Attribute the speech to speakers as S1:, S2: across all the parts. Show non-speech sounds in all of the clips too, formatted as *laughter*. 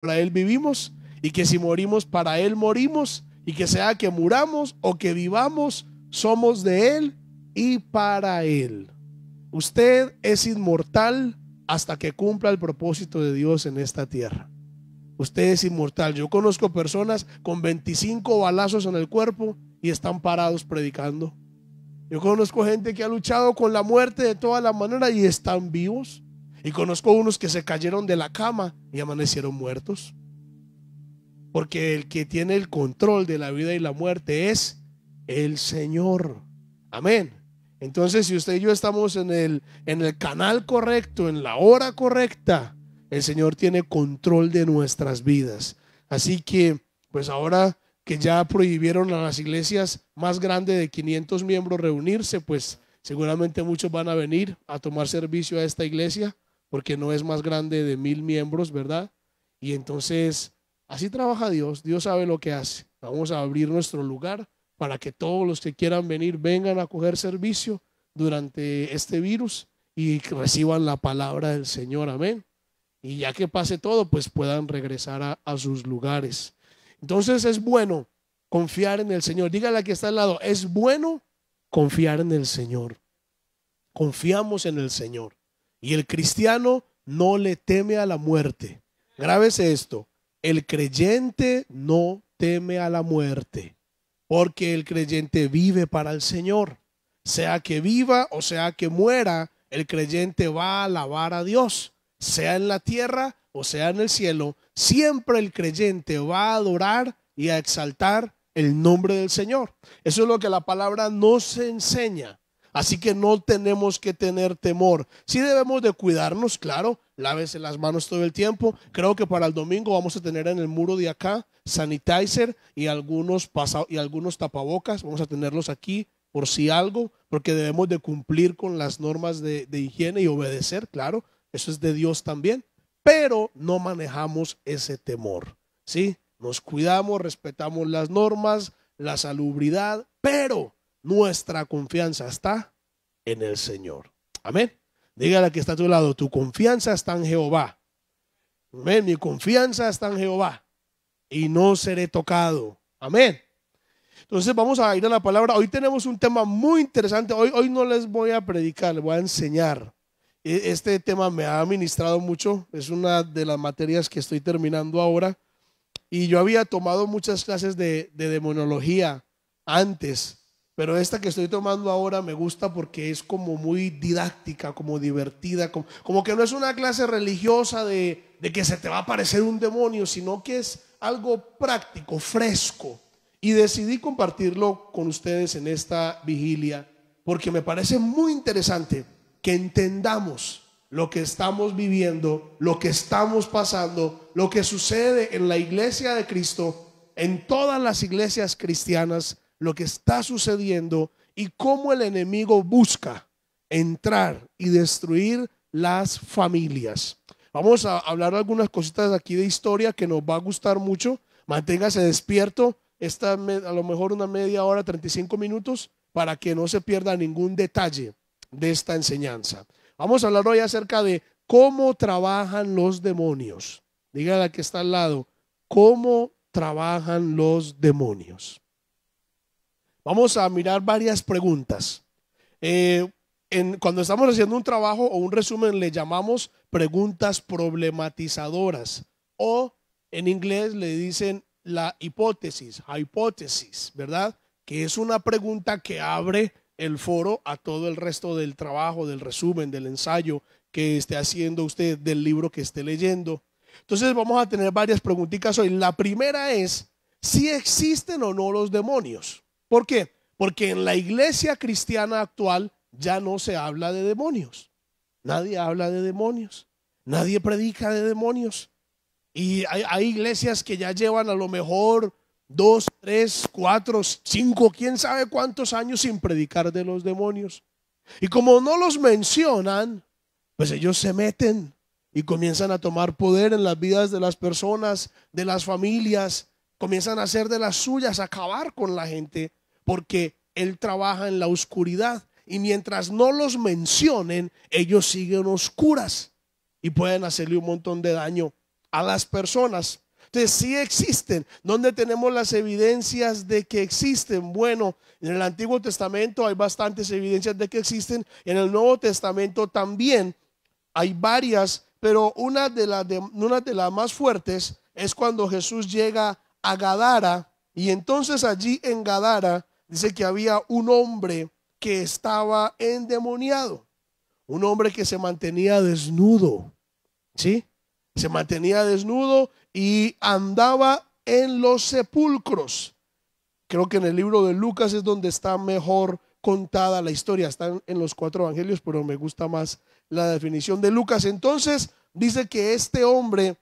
S1: para Él vivimos y que si morimos para Él morimos y que sea que muramos o que vivamos, somos de Él y para Él. Usted es inmortal hasta que cumpla el propósito de Dios en esta tierra. Usted es inmortal. Yo conozco personas con 25 balazos en el cuerpo y están parados predicando. Yo conozco gente que ha luchado con la muerte de todas las maneras y están vivos. Y conozco unos que se cayeron de la cama y amanecieron muertos. Porque el que tiene el control de la vida y la muerte es el Señor. Amén. Entonces, si usted y yo estamos en el, en el canal correcto, en la hora correcta, el Señor tiene control de nuestras vidas. Así que, pues ahora que ya prohibieron a las iglesias más grandes de 500 miembros reunirse, pues seguramente muchos van a venir a tomar servicio a esta iglesia porque no es más grande de mil miembros, ¿verdad? Y entonces, así trabaja Dios, Dios sabe lo que hace. Vamos a abrir nuestro lugar para que todos los que quieran venir vengan a coger servicio durante este virus y reciban la palabra del Señor, amén. Y ya que pase todo, pues puedan regresar a, sus lugares. Entonces es bueno confiar en el Señor. Dígale a que está al lado, es bueno confiar en el Señor. Confiamos en el Señor. Y el cristiano no le teme a la muerte. Grábese esto. El creyente no teme a la muerte, porque el creyente vive para el Señor. Sea que viva o sea que muera, el creyente va a alabar a Dios, sea en la tierra o sea en el cielo. Siempre el creyente va a adorar y a exaltar el nombre del Señor. Eso es lo que la palabra nos enseña. Así que no tenemos que tener temor. Sí debemos de cuidarnos, claro. Lávese las manos todo el tiempo. Creo que para el domingo vamos a tener en el muro de acá sanitizer y algunos, y algunos tapabocas. Vamos a tenerlos aquí por si algo, porque debemos de cumplir con las normas de, de higiene y obedecer, claro. Eso es de Dios también. Pero no manejamos ese temor. ¿Sí? Nos cuidamos, respetamos las normas, la salubridad, pero nuestra confianza está en el Señor. Amén. Dígale que está a tu lado, tu confianza está en Jehová. Amén. Mi confianza está en Jehová y no seré tocado. Amén. Entonces vamos a ir a la palabra. Hoy tenemos un tema muy interesante. Hoy, hoy no les voy a predicar, les voy a enseñar. E, este tema me ha ministrado mucho. Es una de las materias que estoy terminando ahora. Y yo había tomado muchas clases de demonología antes pero esta que estoy tomando ahora me gusta porque es como muy didáctica, como divertida, como, que no es una clase religiosa de, de que se te va a aparecer un demonio, sino que es algo práctico, fresco. Y decidí compartirlo con ustedes en esta vigilia porque me parece muy interesante que entendamos lo que estamos viviendo, lo que estamos pasando, lo que sucede en la iglesia de Cristo, en todas las iglesias cristianas lo que está sucediendo y cómo el enemigo busca entrar y destruir las familias. Vamos a hablar algunas cositas aquí de historia que nos va a gustar mucho. Manténgase despierto, esta a lo mejor una media hora, 35 minutos, para que no se pierda ningún detalle de esta enseñanza. Vamos a hablar hoy acerca de cómo trabajan los demonios. Dígale a la que está al lado, cómo trabajan los demonios. Vamos a mirar varias preguntas. Eh, cuando estamos haciendo un trabajo o un resumen le llamamos preguntas problematizadoras o en inglés le dicen la hipótesis, hipótesis, ¿verdad? Que es una pregunta que abre el foro a todo el resto del trabajo, del resumen, del ensayo que esté haciendo usted, del libro que esté leyendo. Entonces vamos a tener varias preguntitas hoy. La primera es, ¿si existen o no los demonios? ¿Por qué? Porque en la iglesia cristiana actual ya no se habla de demonios. Nadie habla de demonios. Nadie predica de demonios. Y hay, iglesias que ya llevan a lo mejor dos, tres, cuatro, cinco, quién sabe cuántos años sin predicar de los demonios. Y como no los mencionan, pues ellos se meten y comienzan a tomar poder en las vidas de las personas, de las familias, comienzan a hacer de las suyas, a acabar con la gente porque Él trabaja en la oscuridad y mientras no los mencionen, ellos siguen oscuras y pueden hacerle un montón de daño a las personas. Entonces, sí existen. ¿Dónde tenemos las evidencias de que existen? Bueno, en el Antiguo Testamento hay bastantes evidencias de que existen. En el Nuevo Testamento también hay varias, pero una de, las una de las más fuertes es cuando Jesús llega a Gadara. Y entonces allí en Gadara dice que había un hombre que estaba endemoniado, un hombre que se mantenía desnudo, ¿sí? Se mantenía desnudo y andaba en los sepulcros. Creo que en el libro de Lucas es donde está mejor contada la historia, Está en los cuatro evangelios, pero me gusta más la definición de Lucas. Entonces dice que este hombre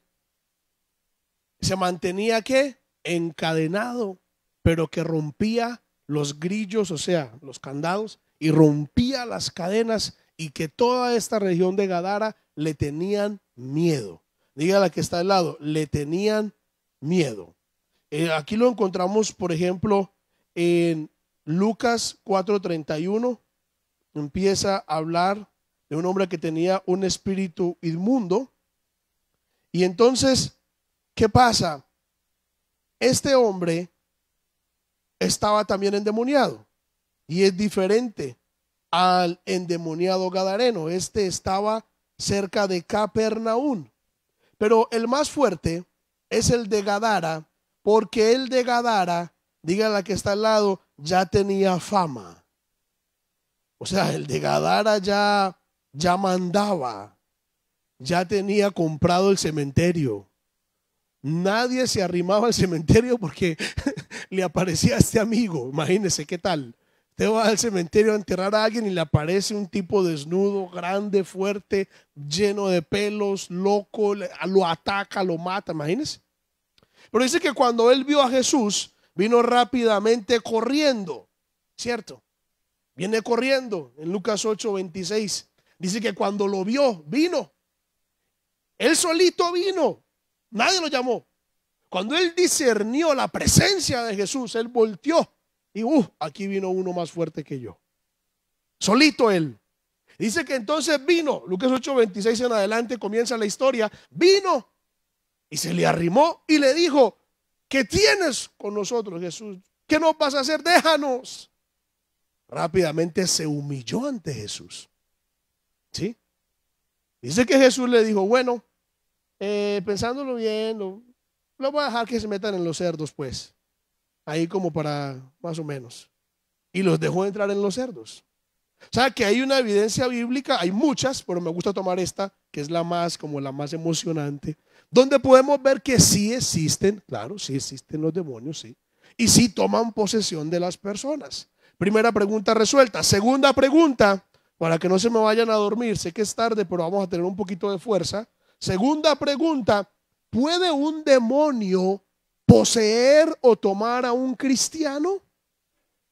S1: se mantenía que encadenado, pero que rompía los grillos, o sea, los candados, y rompía las cadenas y que toda esta región de Gadara le tenían miedo. Diga la que está al lado, le tenían miedo. Eh, aquí lo encontramos, por ejemplo, en Lucas 4:31. Empieza a hablar de un hombre que tenía un espíritu inmundo. Y entonces, ¿qué pasa? Este hombre estaba también endemoniado. Y es diferente al endemoniado Gadareno. Este estaba cerca de Capernaún. Pero el más fuerte es el de Gadara, porque el de Gadara, diga la que está al lado, ya tenía fama. O sea, el de Gadara ya, ya mandaba, ya tenía comprado el cementerio. Nadie se arrimaba al cementerio porque *laughs* le aparecía este amigo, imagínese qué tal. Te va al cementerio a enterrar a alguien y le aparece un tipo desnudo, grande, fuerte, lleno de pelos, loco, lo ataca, lo mata, imagínese. Pero dice que cuando él vio a Jesús, vino rápidamente corriendo, ¿cierto? Viene corriendo en Lucas 8, 26. Dice que cuando lo vio, vino. Él solito vino. Nadie lo llamó. Cuando él discernió la presencia de Jesús, él volteó y uh, aquí vino uno más fuerte que yo. Solito él. Dice que entonces vino, Lucas 8, 26 en adelante comienza la historia, vino y se le arrimó y le dijo, ¿qué tienes con nosotros Jesús? ¿Qué nos vas a hacer? Déjanos. Rápidamente se humilló ante Jesús. ¿Sí? Dice que Jesús le dijo, bueno, eh, pensándolo bien, lo, lo voy a dejar que se metan en los cerdos, pues. Ahí como para más o menos. Y los dejó entrar en los cerdos. O sea que hay una evidencia bíblica, hay muchas, pero me gusta tomar esta, que es la más, como la más emocionante, donde podemos ver que sí existen, claro, sí existen los demonios, sí, y sí toman posesión de las personas. Primera pregunta resuelta. Segunda pregunta, para que no se me vayan a dormir, sé que es tarde, pero vamos a tener un poquito de fuerza. Segunda pregunta, ¿Puede un demonio poseer o tomar a un cristiano?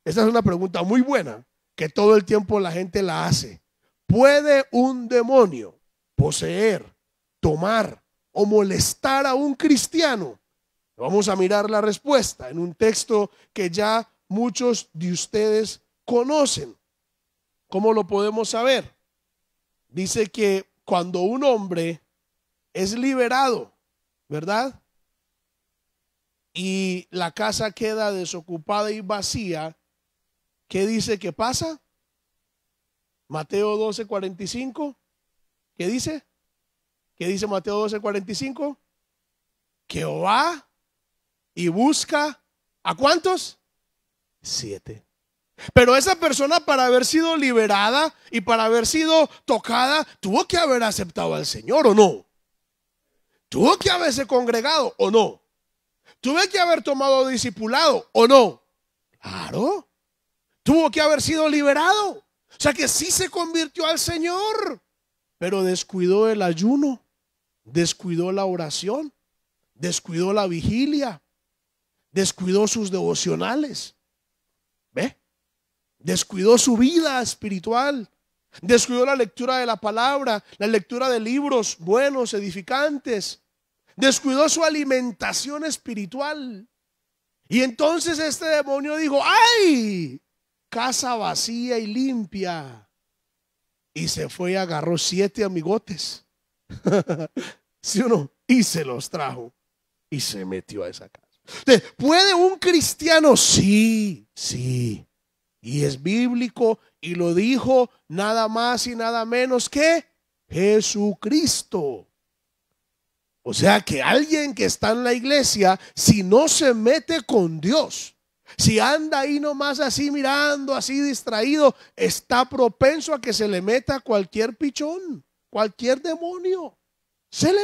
S1: Esa es una pregunta muy buena que todo el tiempo la gente la hace. ¿Puede un demonio poseer, tomar o molestar a un cristiano? Vamos a mirar la respuesta en un texto que ya muchos de ustedes conocen. ¿Cómo lo podemos saber? Dice que cuando un hombre es liberado ¿verdad? Y la casa queda desocupada y vacía. ¿Qué dice que pasa? Mateo 12, ¿Qué dice? ¿Qué dice Mateo 12, 45? Que va y busca a cuántos? Siete. Pero esa persona para haber sido liberada y para haber sido tocada, tuvo que haber aceptado al Señor o no. Tuvo que haberse congregado o no. Tuve que haber tomado discipulado o no. Claro. Tuvo que haber sido liberado. O sea que sí se convirtió al Señor, pero descuidó el ayuno, descuidó la oración, descuidó la vigilia, descuidó sus devocionales. ¿Ve? Descuidó su vida espiritual. Descuidó la lectura de la palabra, la lectura de libros buenos, edificantes. Descuidó su alimentación espiritual. Y entonces este demonio dijo, ¡ay! Casa vacía y limpia. Y se fue y agarró siete amigotes. *laughs* ¿Sí o no? Y se los trajo. Y se metió a esa casa. ¿Puede un cristiano? Sí, sí. Y es bíblico y lo dijo nada más y nada menos que Jesucristo. O sea que alguien que está en la iglesia, si no se mete con Dios, si anda ahí nomás así mirando, así distraído, está propenso a que se le meta cualquier pichón, cualquier demonio. Se le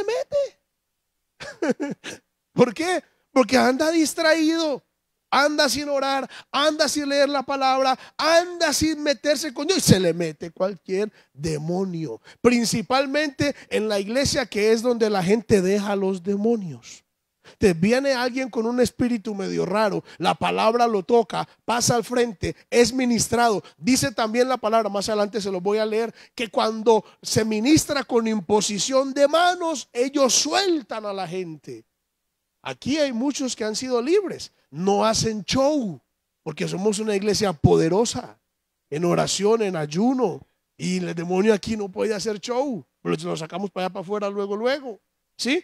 S1: mete. *laughs* ¿Por qué? Porque anda distraído anda sin orar, anda sin leer la palabra, anda sin meterse con Dios y se le mete cualquier demonio. Principalmente en la iglesia que es donde la gente deja los demonios. Te viene alguien con un espíritu medio raro, la palabra lo toca, pasa al frente, es ministrado. Dice también la palabra, más adelante se lo voy a leer, que cuando se ministra con imposición de manos, ellos sueltan a la gente. Aquí hay muchos que han sido libres, no hacen show, porque somos una iglesia poderosa, en oración, en ayuno, y el demonio aquí no puede hacer show, lo sacamos para allá, para afuera, luego, luego, ¿sí?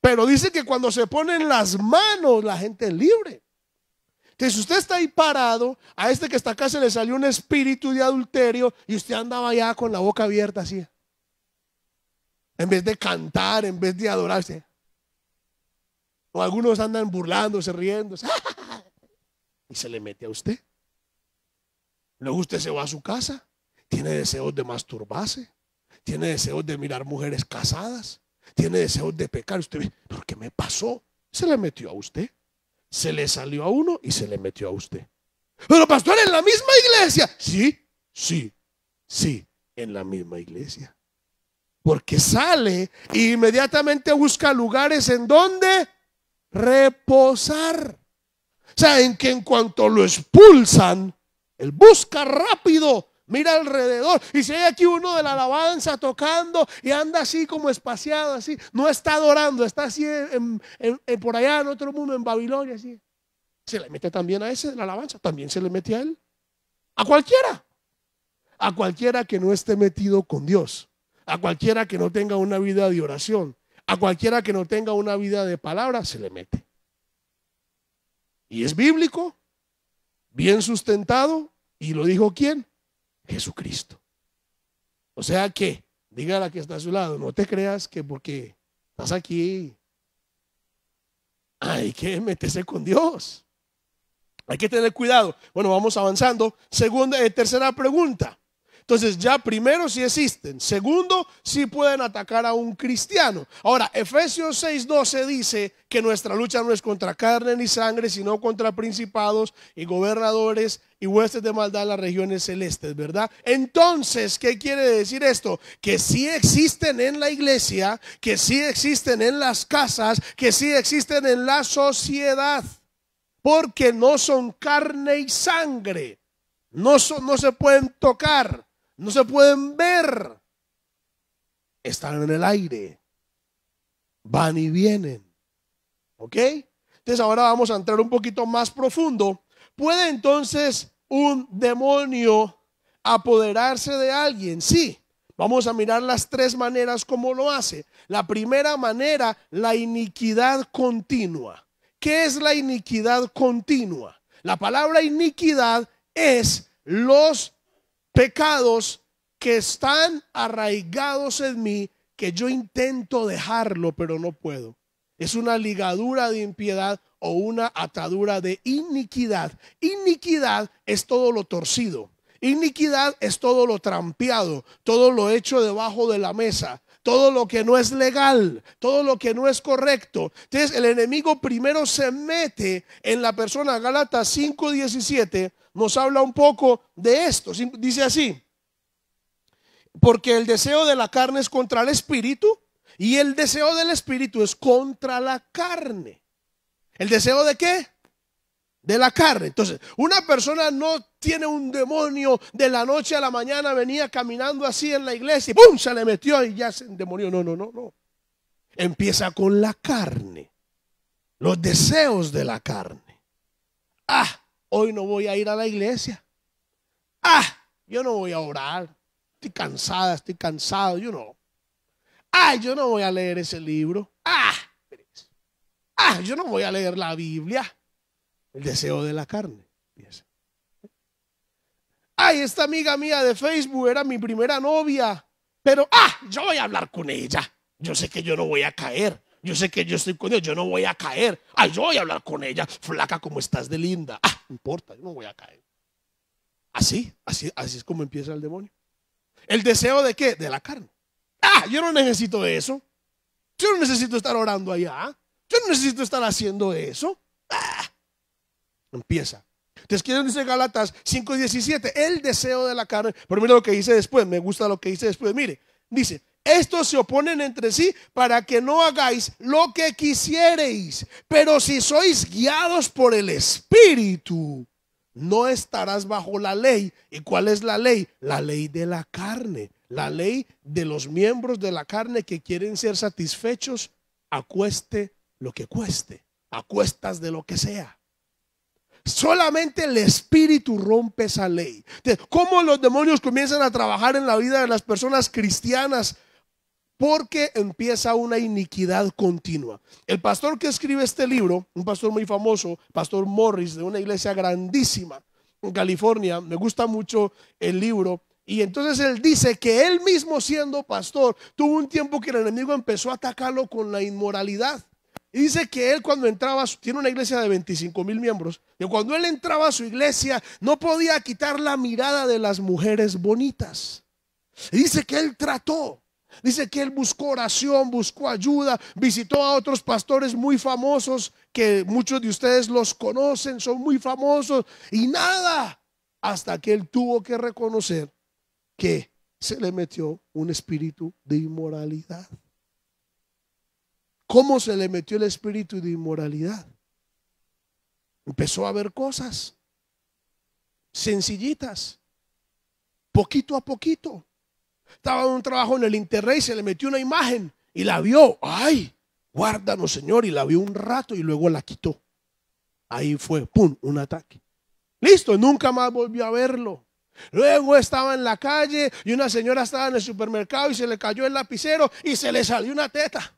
S1: Pero dice que cuando se ponen las manos, la gente es libre. Entonces, usted está ahí parado, a este que está acá se le salió un espíritu de adulterio y usted andaba allá con la boca abierta así. En vez de cantar, en vez de adorarse. O algunos andan burlándose, riéndose. *laughs* Y se le mete a usted. Luego usted se va a su casa. Tiene deseos de masturbarse. Tiene deseos de mirar mujeres casadas. Tiene deseos de pecar. Usted ve, ¿por qué me pasó? Se le metió a usted. Se le salió a uno y se le metió a usted. Pero pastor, en la misma iglesia. Sí, sí, sí, en la misma iglesia. Porque sale e inmediatamente busca lugares en donde reposar. O sea, en que en cuanto lo expulsan, él busca rápido, mira alrededor. Y si hay aquí uno de la alabanza tocando y anda así como espaciado, así, no está adorando, está así en, por allá en otro mundo, en Babilonia, así. Se le mete también a ese de la alabanza, también se le mete a él. A cualquiera. A cualquiera que no esté metido con Dios. A cualquiera que no tenga una vida de oración. A cualquiera que no tenga una vida de palabra se le mete. Y es bíblico, bien sustentado, y lo dijo quién? Jesucristo. O sea que, diga a que está a su lado, no te creas que porque estás aquí, hay que meterse con Dios. Hay que tener cuidado. Bueno, vamos avanzando. Segunda, y eh, tercera pregunta. Entonces ya primero si existen, segundo si pueden atacar a un cristiano. Ahora, Efesios 6:12 dice que nuestra lucha no es contra carne ni sangre, sino contra principados y gobernadores y huestes de maldad en las regiones celestes, ¿verdad? Entonces, ¿qué quiere decir esto? Que sí existen en la iglesia, que sí existen en las casas, que sí existen en la sociedad, porque no son carne y sangre, no se pueden tocar. No se pueden ver. Están en el aire. Van y vienen. ¿Ok? Entonces ahora vamos a entrar un poquito más profundo. ¿Puede entonces un demonio apoderarse de alguien? Sí. Vamos a mirar las tres maneras como lo hace. La primera manera, la iniquidad continua. ¿Qué es la iniquidad continua? La palabra iniquidad es los pecados que están arraigados en mí, que yo intento dejarlo, pero no puedo. Es una ligadura de impiedad o una atadura de iniquidad. Iniquidad es todo lo torcido. Iniquidad es todo lo trampeado, todo lo hecho debajo de la mesa, todo lo que no es legal, todo lo que no es correcto. Entonces el enemigo primero se mete en la persona. Gálatas 5:17 nos habla un poco de esto. Dice así, porque el deseo de la carne es contra el espíritu y el deseo del espíritu es contra la carne. ¿El deseo de qué? De la carne. Entonces, una persona no tiene un demonio de la noche a la mañana, venía caminando así en la iglesia y ¡pum! se le metió y ya se endemonió. No, no, no, no. Empieza con la carne. Los deseos de la carne. Ah, hoy no voy a ir a la iglesia. Ah, yo no voy a orar. Estoy cansada, estoy cansado, yo no. Ah, yo no voy a leer ese libro. Ah, ah yo no voy a leer la Biblia. El deseo de la carne. Ay, esta amiga mía de Facebook era mi primera novia. Pero, ah, yo voy a hablar con ella. Yo sé que yo no voy a caer. Yo sé que yo estoy con Dios, yo no voy a caer. Ay, yo voy a hablar con ella, flaca como estás de linda. Ah, no importa, yo no voy a caer. Así, así, así es como empieza el demonio. ¿El deseo de qué? De la carne. Ah, yo no necesito eso. Yo no necesito estar orando allá. Yo no necesito estar haciendo eso. Ah, empieza. Entonces, ¿quién dice Galatas 5:17? El deseo de la carne. Pero mira lo que dice después. Me gusta lo que dice después. Mire, dice: estos se oponen entre sí para que no hagáis lo que quisiereis. Pero si sois guiados por el Espíritu, no estarás bajo la ley. ¿Y cuál es la ley? La ley de la carne. La ley de los miembros de la carne que quieren ser satisfechos acueste lo que cueste, acuestas de lo que sea. Solamente el espíritu rompe esa ley. ¿Cómo los demonios comienzan a trabajar en la vida de las personas cristianas porque empieza una iniquidad continua. El pastor que escribe este libro, un pastor muy famoso, Pastor Morris, de una iglesia grandísima en California, me gusta mucho el libro, y entonces él dice que él mismo siendo pastor, tuvo un tiempo que el enemigo empezó a atacarlo con la inmoralidad. Y dice que él cuando entraba, tiene una iglesia de 25 mil miembros, y cuando él entraba a su iglesia no podía quitar la mirada de las mujeres bonitas. Y dice que él trató Dice que él buscó oración, buscó ayuda, visitó a otros pastores muy famosos, que muchos de ustedes los conocen, son muy famosos, y nada, hasta que él tuvo que reconocer que se le metió un espíritu de inmoralidad. ¿Cómo se le metió el espíritu de inmoralidad? Empezó a ver cosas sencillitas, poquito a poquito. Estaba en un trabajo en el interrey, se le metió una imagen y la vio. ¡Ay! Guárdanos, Señor. Y la vio un rato y luego la quitó. Ahí fue, ¡pum! Un ataque. Listo, nunca más volvió a verlo. Luego estaba en la calle y una señora estaba en el supermercado y se le cayó el lapicero y se le salió una teta.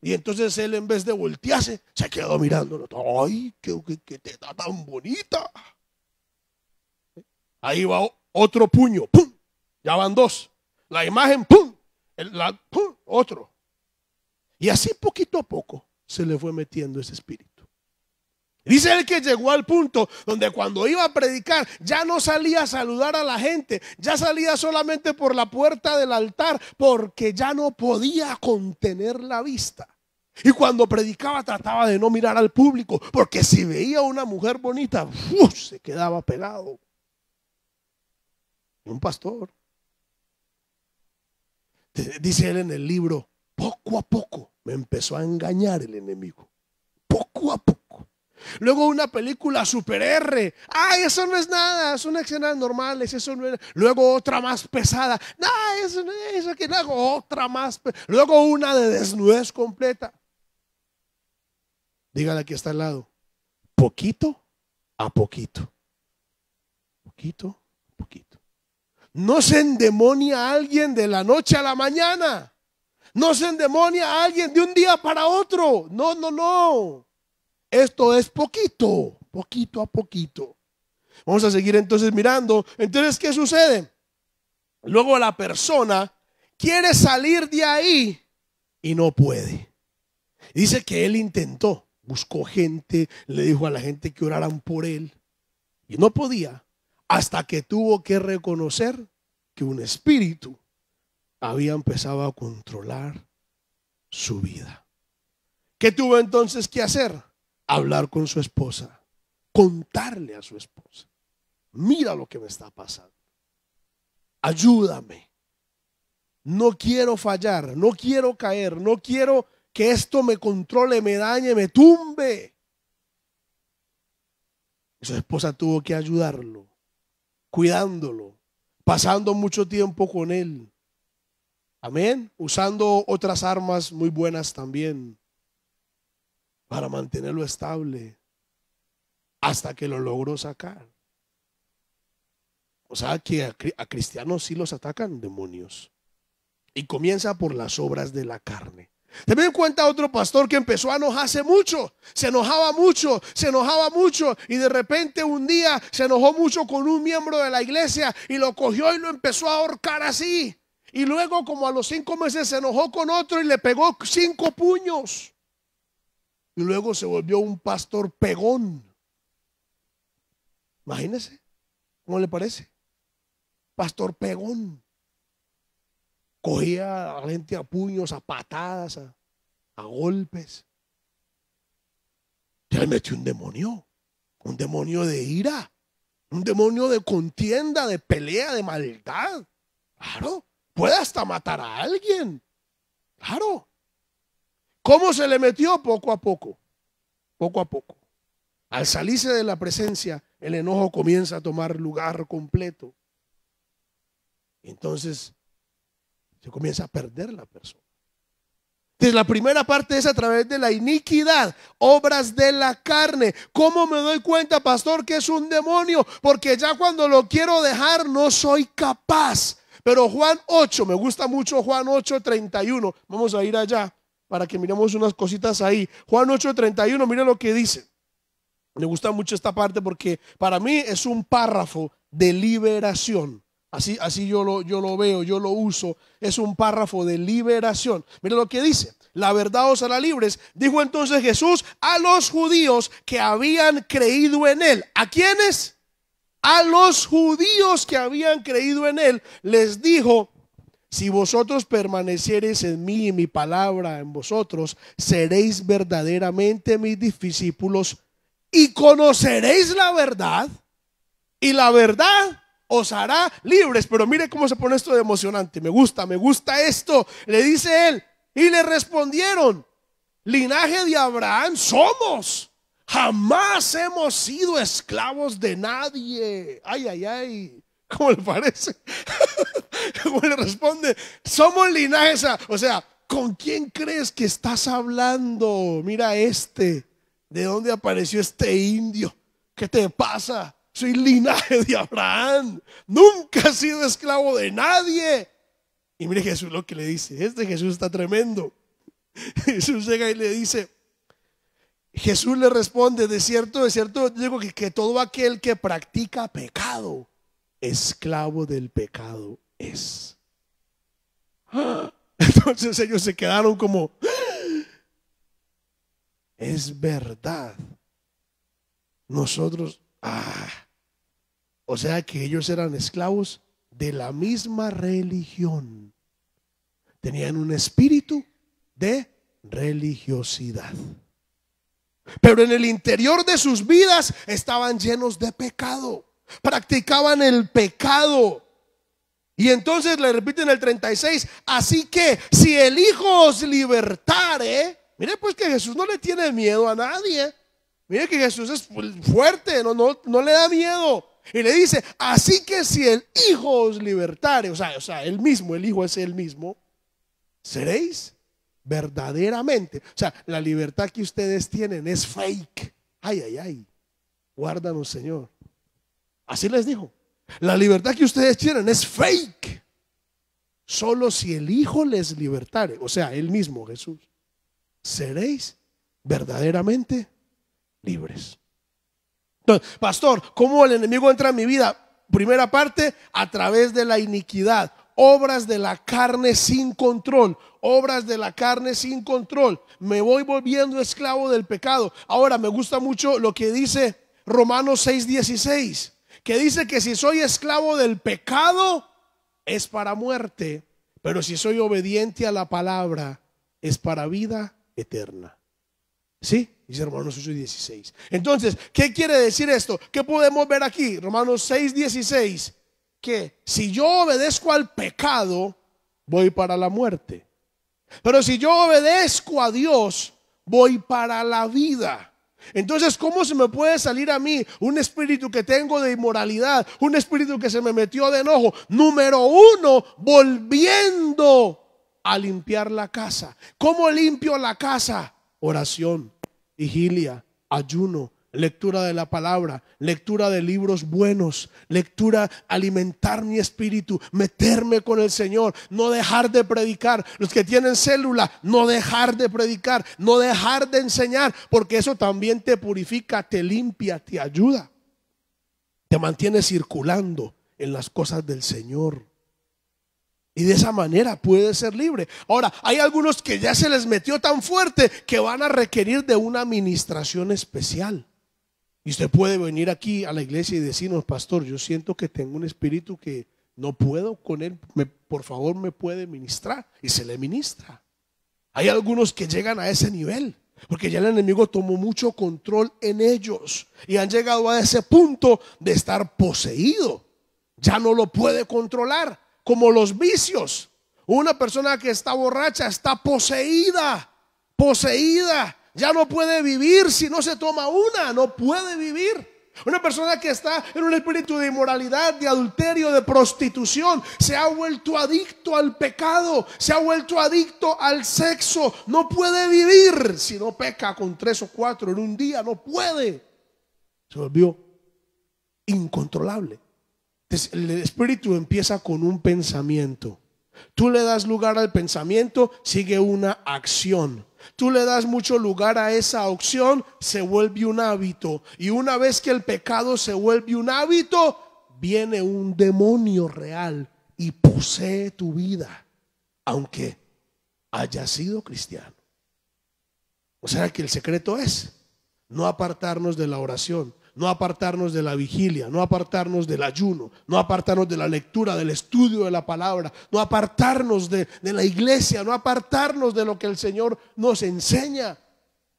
S1: Y entonces él en vez de voltearse, se quedó mirándolo. ¡Ay, qué teta tan bonita! Ahí va otro puño. ¡Pum! Ya van dos. La imagen, ¡pum! Otro. Y así poquito a poco se le fue metiendo ese espíritu. Dice él que llegó al punto donde cuando iba a predicar ya no salía a saludar a la gente, ya salía solamente por la puerta del altar porque ya no podía contener la vista. Y cuando predicaba trataba de no mirar al público porque si veía una mujer bonita, se quedaba pelado, Un pastor Dice él en el libro, poco a poco me empezó a engañar el enemigo. Poco a poco. Luego una película super R. Ay, ah, eso no es nada, son escenas normales, eso no es. Luego otra más pesada. No, eso no es, eso que hago. Otra más. Luego una de desnudez completa. Dígale aquí está al lado. Poquito a poquito. Poquito a poquito. No se endemonia a alguien de la noche a la mañana. No se endemonia a alguien de un día para otro. No, no, no. Esto es poquito, poquito a poquito. Vamos a seguir entonces mirando. Entonces, ¿qué sucede? Luego la persona quiere salir de ahí y no puede. Dice que él intentó, buscó gente, le dijo a la gente que oraran por él y no podía hasta que tuvo que reconocer que un espíritu había empezado a controlar su vida. ¿Qué tuvo entonces que hacer? Hablar con su esposa, contarle a su esposa, mira lo que me está pasando, ayúdame, no quiero fallar, no quiero caer, no quiero que esto me controle, me dañe, me tumbe. Su esposa tuvo que ayudarlo cuidándolo, pasando mucho tiempo con él. Amén. Usando otras armas muy buenas también para mantenerlo estable hasta que lo logró sacar. O sea que a, cristianos sí los atacan demonios. Y comienza por las obras de la carne. También cuenta otro pastor que empezó a enojarse mucho, se enojaba mucho, se enojaba mucho y de repente un día se enojó mucho con un miembro de la iglesia y lo cogió y lo empezó a ahorcar así. Y luego como a los cinco meses se enojó con otro y le pegó cinco puños. Y luego se volvió un pastor pegón. Imagínense, ¿cómo le parece? Pastor pegón. Cogía a la gente a puños, a patadas, a, golpes. Ya le metió un demonio, un demonio de ira, un demonio de contienda, de pelea, de maldad. Claro, puede hasta matar a alguien. Claro. ¿Cómo se le metió? Poco a poco, poco a poco. Al salirse de la presencia, el enojo comienza a tomar lugar completo. Entonces se comienza a perder la persona. Entonces la primera parte es a través de la iniquidad, obras de la carne. ¿Cómo me doy cuenta, pastor, que es un demonio? Porque ya cuando lo quiero dejar no soy capaz. Pero Juan 8, me gusta mucho Juan 8, 31. Vamos a ir allá para que miremos unas cositas ahí. Juan 8, 31, mira lo que dice. Me gusta mucho esta parte porque para mí es un párrafo de liberación. Así, yo, lo, yo lo veo, yo lo uso. Es un párrafo de liberación. Mira lo que dice. La verdad os hará libres. Dijo entonces Jesús a los judíos que habían creído en él. ¿A quiénes? A los judíos que habían creído en él. Les dijo, si vosotros permaneciereis en mí y mi palabra en vosotros, seréis verdaderamente mis discípulos y conoceréis la verdad. Y la verdad os hará libres. Pero mire cómo se pone esto de emocionante. Me gusta, me gusta esto. Le dice él. Y le respondieron, linaje de Abraham somos. Jamás hemos sido esclavos de nadie. Ay, ay, ay. ¿Cómo le parece? *laughs* ¿Cómo le responde? Somos linaje. O sea, ¿con quién crees que estás hablando? Mira este. ¿De dónde apareció este indio? ¿Qué te pasa? Soy linaje de Abraham. Nunca he sido esclavo de nadie. Y mire Jesús lo que le dice. Este Jesús está tremendo. *laughs* Jesús llega y le dice, Jesús le responde, de cierto, de cierto, digo que, que todo aquel que practica pecado, esclavo del pecado es. *gasps* Entonces ellos se quedaron como, es verdad. Nosotros, ah. O sea que ellos eran esclavos de la misma religión. Tenían un espíritu de religiosidad. Pero en el interior de sus vidas estaban llenos de pecado. Practicaban el pecado. Y entonces le repiten el 36, así que si el Hijo os libertare, mire pues que Jesús no le tiene miedo a nadie. Mire que Jesús es fuerte, no, no le da miedo. Y le dice, así que si el Hijo os libertare, o sea, o sea, el mismo, el Hijo es el mismo, seréis verdaderamente. O sea, la libertad que ustedes tienen es fake. Ay, ay, ay. Guárdanos, Señor. Así les dijo. La libertad que ustedes tienen es fake. Solo si el Hijo les libertare, o sea, él mismo, Jesús, seréis verdaderamente libres pastor, ¿cómo el enemigo entra en mi vida? Primera parte, a través de la iniquidad, obras de la carne sin control, obras de la carne sin control. Me voy volviendo esclavo del pecado. Ahora me gusta mucho lo que dice Romanos 6:16, que dice que si soy esclavo del pecado es para muerte, pero si soy obediente a la palabra es para vida eterna. ¿Sí? Dice Romanos 8, 16. Entonces, ¿qué quiere decir esto? ¿Qué podemos ver aquí? Romanos 6, 16. Que si yo obedezco al pecado, voy para la muerte. Pero si yo obedezco a Dios, voy para la vida. Entonces, ¿cómo se me puede salir a mí un espíritu que tengo de inmoralidad, un espíritu que se me metió de enojo? Número uno, volviendo a limpiar la casa. ¿Cómo limpio la casa? Oración vigilia, ayuno, lectura de la palabra, lectura de libros buenos, lectura, alimentar mi espíritu, meterme con el Señor, no dejar de predicar. Los que tienen célula, no dejar de predicar, no dejar de enseñar, porque eso también te purifica, te limpia, te ayuda. Te mantiene circulando en las cosas del Señor. Y de esa manera puede ser libre. Ahora, hay algunos que ya se les metió tan fuerte que van a requerir de una administración especial. Y usted puede venir aquí a la iglesia y decirnos, pastor, yo siento que tengo un espíritu que no puedo con él, por favor me puede ministrar. Y se le ministra. Hay algunos que llegan a ese nivel, porque ya el enemigo tomó mucho control en ellos y han llegado a ese punto de estar poseído. Ya no lo puede controlar como los vicios. Una persona que está borracha está poseída, poseída. Ya no puede vivir si no se toma una, no puede vivir. Una persona que está en un espíritu de inmoralidad, de adulterio, de prostitución, se ha vuelto adicto al pecado, se ha vuelto adicto al sexo, no puede vivir si no peca con tres o cuatro en un día, no puede. Se volvió incontrolable el espíritu empieza con un pensamiento. Tú le das lugar al pensamiento, sigue una acción. Tú le das mucho lugar a esa acción se vuelve un hábito. Y una vez que el pecado se vuelve un hábito, viene un demonio real y posee tu vida, aunque haya sido cristiano. O sea que el secreto es no apartarnos de la oración no apartarnos de la vigilia, no apartarnos del ayuno, no apartarnos de la lectura, del estudio de la palabra, no apartarnos de, la iglesia, no apartarnos de lo que el Señor nos enseña,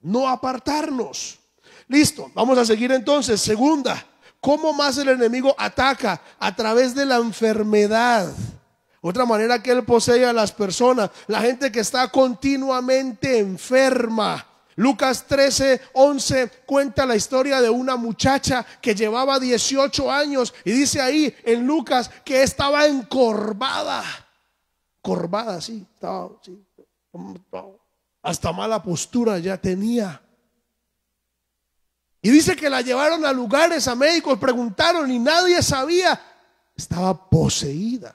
S1: no apartarnos. Listo, vamos a seguir entonces. Segunda, ¿cómo más el enemigo ataca? A través de la enfermedad. Otra manera que él posee a las personas, la gente que está continuamente enferma Lucas 13, 11 cuenta la historia de una muchacha que llevaba 18 años y dice ahí en Lucas que estaba encorvada, corvada, sí, estaba, hasta mala postura ya tenía. Y dice que la llevaron a lugares, a médicos, preguntaron y nadie sabía, estaba poseída.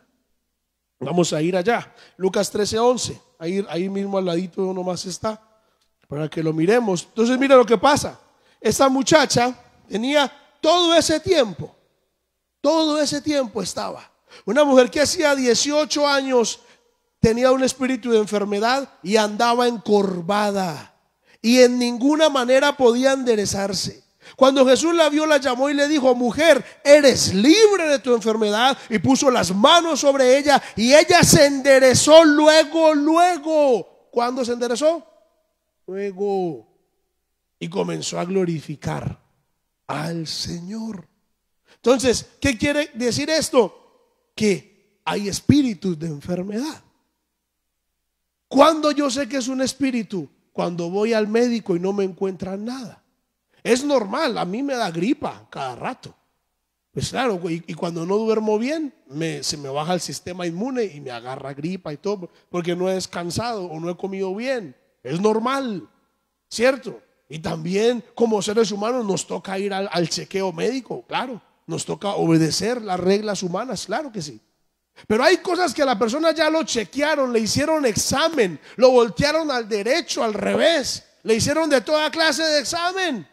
S1: Vamos a ir allá, Lucas 13, 11, ahí, ahí mismo al ladito nomás está para que lo miremos. Entonces mira lo que pasa. Esta muchacha tenía todo ese tiempo, todo ese tiempo estaba. Una mujer que hacía 18 años tenía un espíritu de enfermedad y andaba encorvada y en ninguna manera podía enderezarse. Cuando Jesús la vio, la llamó y le dijo, mujer, eres libre de tu enfermedad. Y puso las manos sobre ella y ella se enderezó luego, luego. ¿Cuándo se enderezó? Luego Y comenzó a glorificar al Señor. Entonces, ¿qué quiere decir esto? Que hay espíritus de enfermedad. Cuando yo sé que es un espíritu? Cuando voy al médico y no me encuentran nada. Es normal, a mí me da gripa cada rato. Pues claro, y, cuando no duermo bien, se me baja el sistema inmune y me agarra gripa y todo, porque no he descansado o no he comido bien es normal, ¿cierto? Y también como seres humanos nos toca ir al, chequeo médico, claro, nos toca obedecer las reglas humanas, claro que sí. Pero hay cosas que a la persona ya lo chequearon, le hicieron examen, lo voltearon al derecho, al revés, le hicieron de toda clase de examen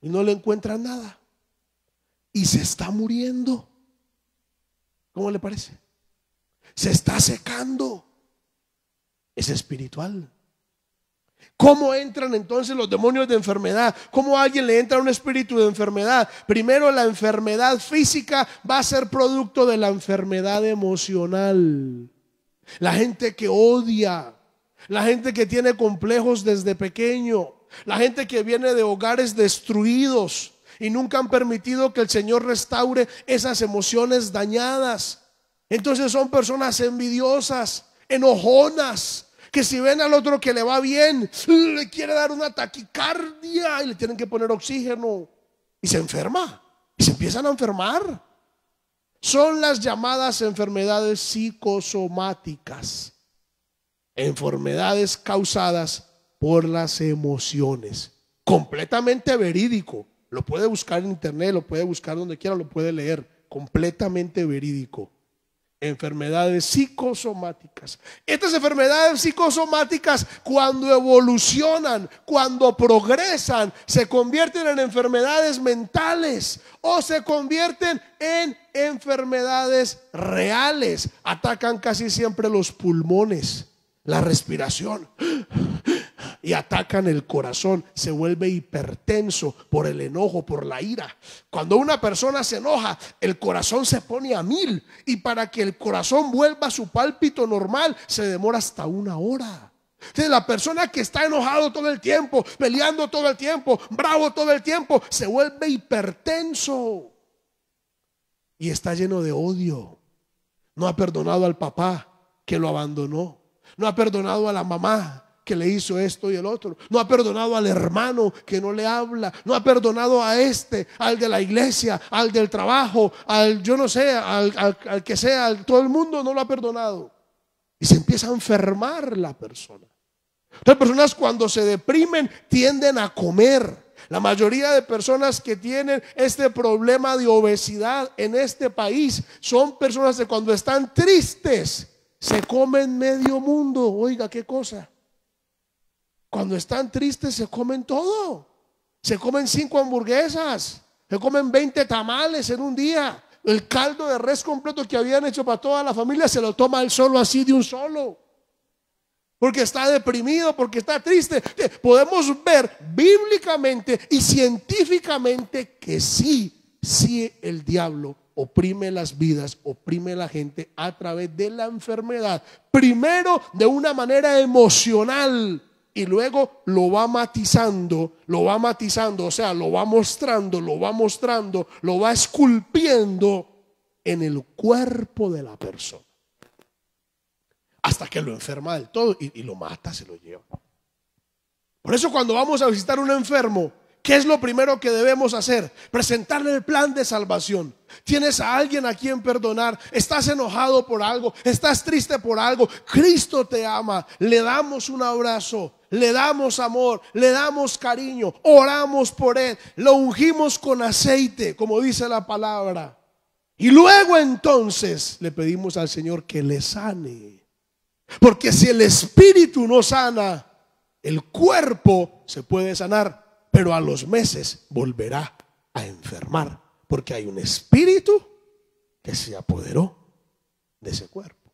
S1: y no le encuentran nada. Y se está muriendo. ¿Cómo le parece? Se está secando. Es espiritual. ¿Cómo entran entonces los demonios de enfermedad? ¿Cómo a alguien le entra un espíritu de enfermedad? Primero la enfermedad física va a ser producto de la enfermedad emocional. La gente que odia, la gente que tiene complejos desde pequeño, la gente que viene de hogares destruidos y nunca han permitido que el Señor restaure esas emociones dañadas. Entonces son personas envidiosas, enojonas, que si ven al otro que le va bien, le quiere dar una taquicardia y le tienen que poner oxígeno y se enferma y se empiezan a enfermar. Son las llamadas enfermedades psicosomáticas, enfermedades causadas por las emociones, completamente verídico. Lo puede buscar en internet, lo puede buscar donde quiera, lo puede leer, completamente verídico enfermedades psicosomáticas. Estas enfermedades psicosomáticas cuando evolucionan, cuando progresan, se convierten en enfermedades mentales o se convierten en enfermedades reales. Atacan casi siempre los pulmones, la respiración y atacan el corazón, se vuelve hipertenso por el enojo, por la ira. Cuando una persona se enoja, el corazón se pone a mil y para que el corazón vuelva a su pálpito normal se demora hasta una hora. Entonces, la persona que está enojado todo el tiempo, peleando todo el tiempo, bravo todo el tiempo, se vuelve hipertenso y está lleno de odio. No ha perdonado al papá que lo abandonó. No ha perdonado a la mamá que le hizo esto y el otro. No ha perdonado al hermano que no le habla. No ha perdonado a este, al de la iglesia, al del trabajo, al yo no sé, al, que sea. todo el mundo no lo ha perdonado. Y se empieza a enfermar la persona. Las personas cuando se deprimen tienden a comer. La mayoría de personas que tienen este problema de obesidad en este país son personas que cuando están tristes se comen medio mundo. Oiga, qué cosa. Cuando están tristes se comen todo. Se comen cinco hamburguesas, se comen 20 tamales en un día. El caldo de res completo que habían hecho para toda la familia se lo toma él solo así de un solo. Porque está deprimido, porque está triste. Eh, podemos ver bíblicamente y científicamente que sí, sí el diablo oprime las vidas, oprime la gente a través de la enfermedad. Primero de una manera emocional y luego lo va matizando, lo va matizando, o sea, lo va mostrando, lo va mostrando, lo va esculpiendo en el cuerpo de la persona. Hasta que lo enferma del todo y, lo mata, se lo lleva. Por eso cuando vamos a visitar a un enfermo, ¿Qué es lo primero que debemos hacer? Presentarle el plan de salvación. Tienes a alguien a quien perdonar. Estás enojado por algo. Estás triste por algo. Cristo te ama. Le damos un abrazo le damos amor, le damos cariño, oramos por Él, lo ungimos con aceite, como dice la palabra. Y luego entonces le pedimos al Señor que le sane. Porque si el espíritu no sana, el cuerpo se puede sanar, pero a los meses volverá a enfermar. Porque hay un espíritu que se apoderó de ese cuerpo.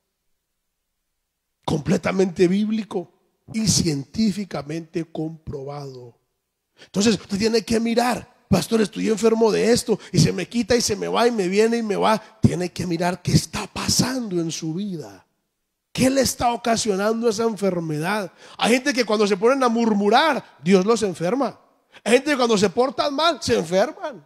S1: Completamente bíblico y científicamente comprobado. Entonces usted tiene que mirar, pastor, estoy enfermo de esto y se me quita y se me va y me viene y me va. Tiene que mirar qué está pasando en su vida. ¿Qué le está ocasionando esa enfermedad? Hay gente que cuando se ponen a murmurar, Dios los enferma. Hay gente que cuando se portan mal, se enferman.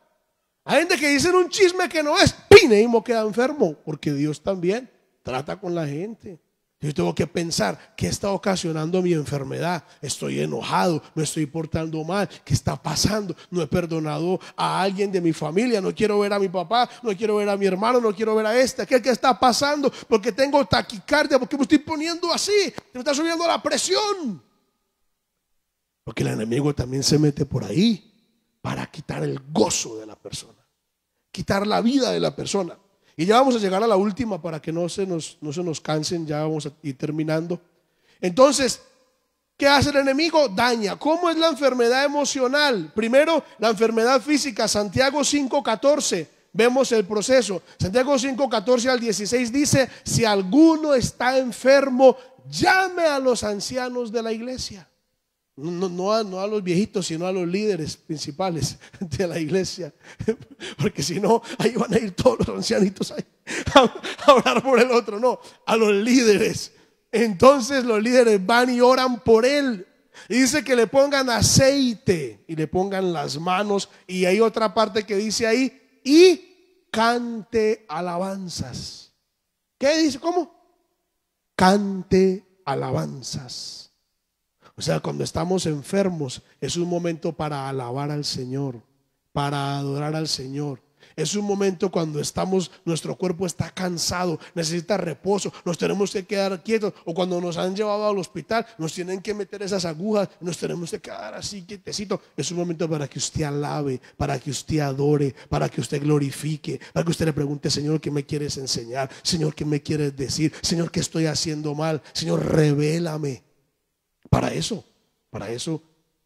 S1: Hay gente que dicen un chisme que no es, pine queda enfermo, porque Dios también trata con la gente. Yo tengo que pensar, ¿qué está ocasionando mi enfermedad? Estoy enojado, me estoy portando mal, ¿qué está pasando? No he perdonado a alguien de mi familia, no quiero ver a mi papá, no quiero ver a mi hermano, no quiero ver a este, ¿qué está pasando, porque tengo taquicardia, porque me estoy poniendo así, me está subiendo la presión. Porque el enemigo también se mete por ahí para quitar el gozo de la persona, quitar la vida de la persona. Y ya vamos a llegar a la última para que no se nos, no se nos cansen, ya vamos a ir terminando. Entonces, ¿qué hace el enemigo? Daña. ¿Cómo es la enfermedad emocional? Primero, la enfermedad física, Santiago 5.14. Vemos el proceso. Santiago 5.14 al 16 dice, si alguno está enfermo, llame a los ancianos de la iglesia no, no, a, los viejitos, sino a los líderes principales *laughs* de la iglesia. *laughs* Porque si no, ahí van a ir todos los ancianitos *laughs* a, hablar orar por el otro. No, a los líderes. Entonces los líderes van y oran por él. Y dice que le pongan aceite y le pongan las manos. Y hay otra parte que dice ahí, y cante alabanzas. ¿Qué dice? ¿Cómo? Cante alabanzas. O sea, cuando estamos enfermos es un momento para alabar al Señor, para adorar al Señor. Es un momento cuando estamos, nuestro cuerpo está cansado, necesita reposo, nos tenemos que quedar quietos. O cuando nos han llevado al hospital, nos tienen que meter esas agujas, nos tenemos que quedar así quietecito. Es un momento para que usted alabe, para que usted adore, para que usted glorifique, para que usted le pregunte, Señor, ¿qué me quieres enseñar? Señor, ¿qué me quieres decir? Señor, ¿qué estoy haciendo mal? Señor, revélame para eso, para eso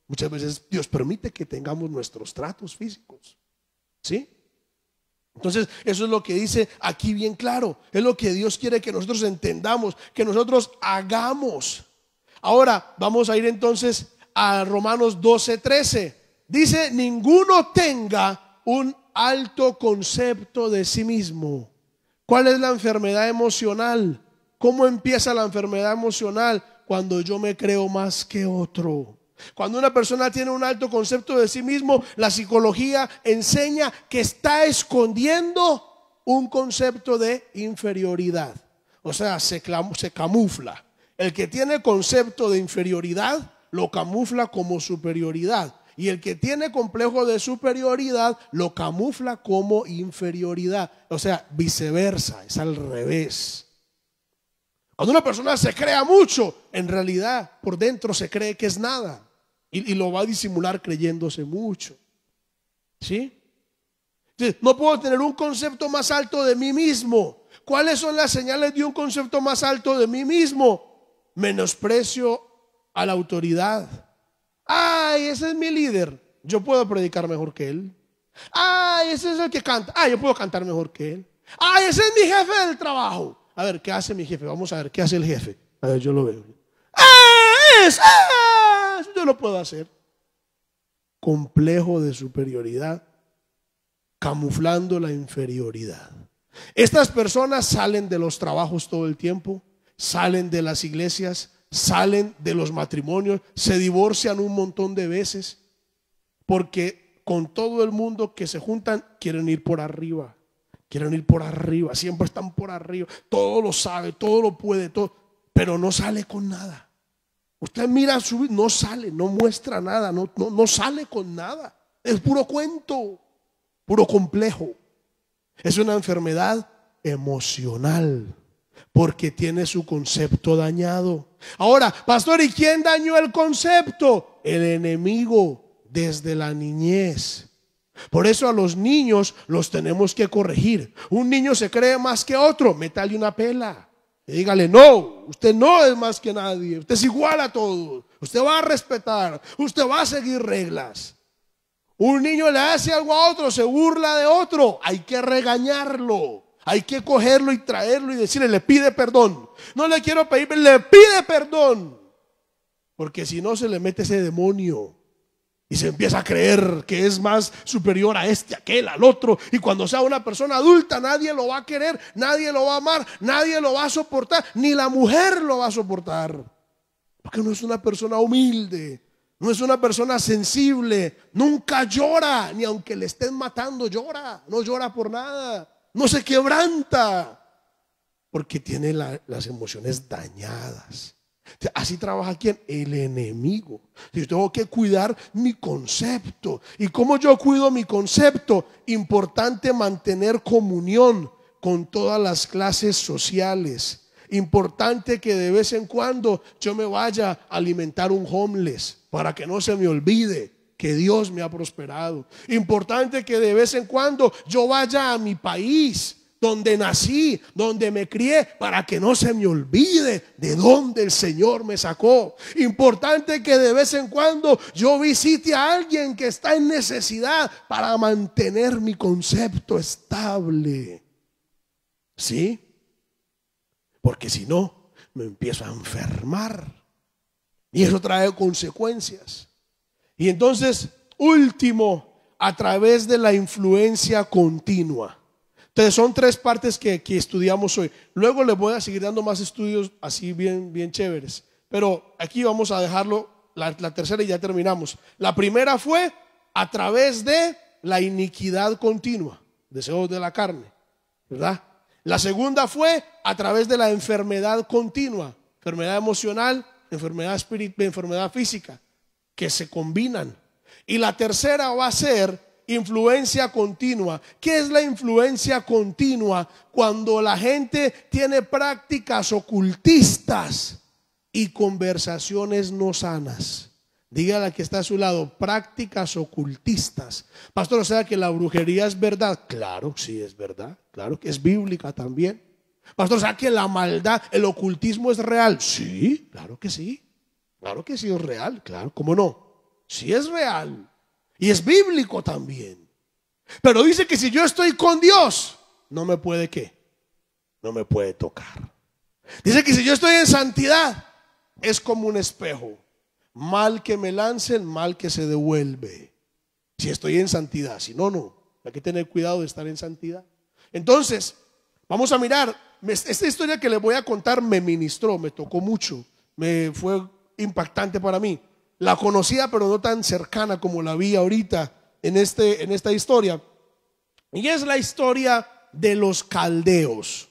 S1: muchas veces Dios permite que tengamos nuestros tratos físicos. ¿Sí? Entonces, eso es lo que dice aquí bien claro. Es lo que Dios quiere que nosotros entendamos, que nosotros hagamos. Ahora vamos a ir entonces a Romanos 12, 13. Dice, ninguno tenga un alto concepto de sí mismo. ¿Cuál es la enfermedad emocional? ¿Cómo empieza la enfermedad emocional? cuando yo me creo más que otro. Cuando una persona tiene un alto concepto de sí mismo, la psicología enseña que está escondiendo un concepto de inferioridad. O sea, se, se, camufla. El que tiene concepto de inferioridad lo camufla como superioridad. Y el que tiene complejo de superioridad lo camufla como inferioridad. O sea, viceversa, es al revés. Cuando una persona se crea mucho, en realidad por dentro se cree que es nada y, lo va a disimular creyéndose mucho. ¿Sí? no puedo tener un concepto más alto de mí mismo. ¿Cuáles son las señales de un concepto más alto de mí mismo? Menosprecio a la autoridad. Ay, ese es mi líder. Yo puedo predicar mejor que él. Ay, ese es el que canta. Ay, ah, yo puedo cantar mejor que él. Ay, ese es mi jefe del trabajo. A ver, ¿qué hace mi jefe? Vamos a ver, ¿qué hace el jefe? A ver, yo lo veo. ¡Ah, ¡Ah! Yo lo puedo hacer. Complejo de superioridad, camuflando la inferioridad. Estas personas salen de los trabajos todo el tiempo, salen de las iglesias, salen de los matrimonios, se divorcian un montón de veces, porque con todo el mundo que se juntan quieren ir por arriba. Quieren ir por arriba, siempre están por arriba. Todo lo sabe, todo lo puede, todo, pero no sale con nada. Usted mira su vida, no sale, no muestra nada, no, no, no sale con nada. Es puro cuento, puro complejo. Es una enfermedad emocional porque tiene su concepto dañado. Ahora, pastor, ¿y quién dañó el concepto? El enemigo desde la niñez. Por eso a los niños los tenemos que corregir. Un niño se cree más que otro, métale una pela. dígale, no, usted no es más que nadie, usted es igual a todos, usted va a respetar, usted va a seguir reglas. Un niño le hace algo a otro, se burla de otro, hay que regañarlo, hay que cogerlo y traerlo y decirle, le pide perdón. No le quiero pedir, le pide perdón, porque si no se le mete ese demonio. Y se empieza a creer que es más superior a este, aquel, al otro. Y cuando sea una persona adulta, nadie lo va a querer, nadie lo va a amar, nadie lo va a soportar, ni la mujer lo va a soportar. Porque no es una persona humilde, no es una persona sensible, nunca llora, ni aunque le estén matando, llora, no llora por nada, no se quebranta, porque tiene las emociones dañadas. Así trabaja quien El enemigo. Yo tengo que cuidar mi concepto. ¿Y cómo yo cuido mi concepto? Importante mantener comunión con todas las clases sociales. Importante que de vez en cuando yo me vaya a alimentar un homeless para que no se me olvide que Dios me ha prosperado. Importante que de vez en cuando yo vaya a mi país donde nací, donde me crié, para que no se me olvide de dónde el Señor me sacó. Importante que de vez en cuando yo visite a alguien que está en necesidad para mantener mi concepto estable. ¿Sí? Porque si no, me empiezo a enfermar. Y eso trae consecuencias. Y entonces, último, a través de la influencia continua. Entonces son tres partes que, estudiamos hoy. Luego les voy a seguir dando más estudios así bien, bien chéveres. Pero aquí vamos a dejarlo la, tercera y ya terminamos. La primera fue a través de la iniquidad continua, deseos de la carne, ¿verdad? La segunda fue a través de la enfermedad continua, enfermedad emocional, enfermedad espiritual, enfermedad física, que se combinan. Y la tercera va a ser influencia continua. ¿Qué es la influencia continua? Cuando la gente tiene prácticas ocultistas y conversaciones no sanas. Dígale a que está a su lado, prácticas ocultistas. Pastor, o sea que la brujería es verdad. Claro, sí es verdad. Claro que es bíblica también. Pastor, o sea que la maldad, el ocultismo es real. Sí, claro que sí. Claro que sí es real. Claro, ¿cómo no? Sí es real. Y es bíblico también. Pero dice que si yo estoy con Dios, no me puede qué. No me puede tocar. Dice que si yo estoy en santidad, es como un espejo. Mal que me lancen, mal que se devuelve. Si estoy en santidad, si no, no. Hay que tener cuidado de estar en santidad. Entonces, vamos a mirar. Esta historia que les voy a contar me ministró, me tocó mucho, me fue impactante para mí. La conocía, pero no tan cercana como la vi ahorita en, este, en esta historia. Y es la historia de los caldeos.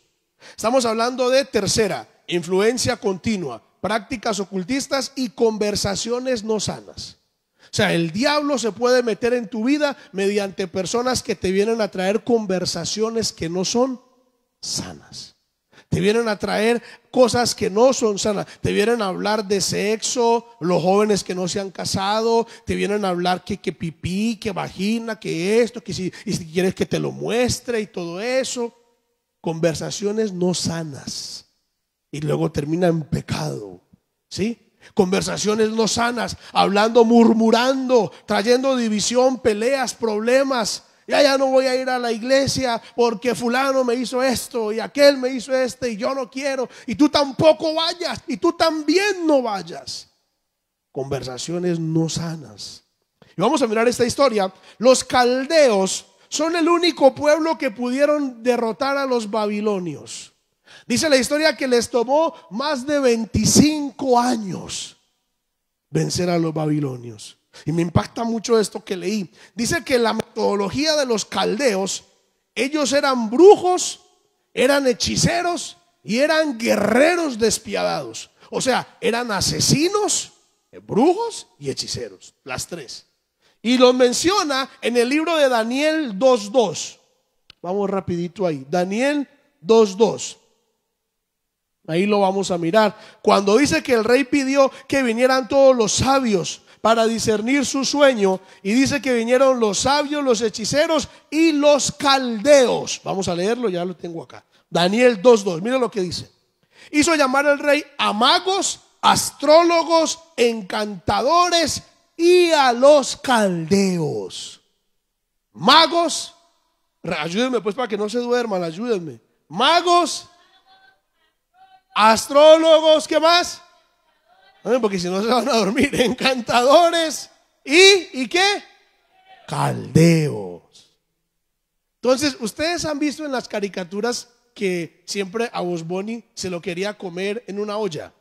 S1: Estamos hablando de tercera, influencia continua, prácticas ocultistas y conversaciones no sanas. O sea, el diablo se puede meter en tu vida mediante personas que te vienen a traer conversaciones que no son sanas te vienen a traer cosas que no son sanas, te vienen a hablar de sexo, los jóvenes que no se han casado, te vienen a hablar que, pipí, que vagina, que esto, que si, y si quieres que te lo muestre y todo eso. Conversaciones no sanas y luego termina en pecado, ¿sí? Conversaciones no sanas, hablando, murmurando, trayendo división, peleas, problemas, ya, ya no voy a ir a la iglesia porque fulano me hizo esto y aquel me hizo este y yo no quiero. Y tú tampoco vayas y tú también no vayas. Conversaciones no sanas. Y vamos a mirar esta historia. Los caldeos son el único pueblo que pudieron derrotar a los babilonios. Dice la historia que les tomó más de 25 años vencer a los babilonios. Y me impacta mucho esto que leí. Dice que la metodología de los caldeos, ellos eran brujos, eran hechiceros y eran guerreros despiadados. O sea, eran asesinos, brujos y hechiceros, las tres. Y lo menciona en el libro de Daniel 2.2. Vamos rapidito ahí. Daniel 2.2. Ahí lo vamos a mirar. Cuando dice que el rey pidió que vinieran todos los sabios para discernir su sueño. Y dice que vinieron los sabios, los hechiceros y los caldeos. Vamos a leerlo, ya lo tengo acá. Daniel 2.2, mira lo que dice. Hizo llamar al rey a magos, astrólogos, encantadores y a los caldeos. Magos, ayúdenme pues para que no se duerman, ayúdenme. Magos, astrólogos, ¿qué más? Ah, porque si no se van a dormir. *laughs* Encantadores y, qué? Caldeos. Entonces, ustedes han visto en las caricaturas que siempre a Bosboni se lo quería comer en una olla.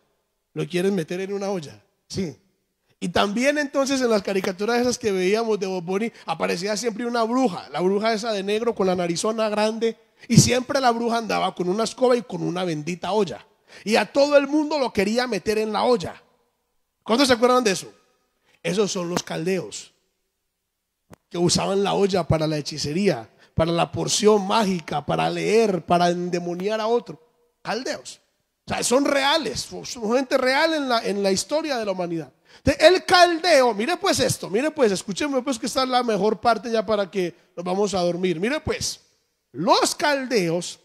S1: Lo quieren meter en una olla. Sí. Y también entonces en las caricaturas esas que veíamos de Bosboni aparecía siempre una bruja, la bruja esa de negro con la narizona grande. Y siempre la bruja andaba con una escoba y con una bendita olla. Y a todo el mundo lo quería meter en la olla. ¿Cuántos se acuerdan de eso? Esos son los caldeos que usaban la olla para la hechicería, para la porción mágica, para leer, para endemoniar a otro. Caldeos. O sea, son reales, son gente real en la, en la historia de la humanidad. El caldeo, mire pues esto, mire pues, escúcheme pues que esta es la mejor parte ya para que nos vamos a dormir. Mire pues, los caldeos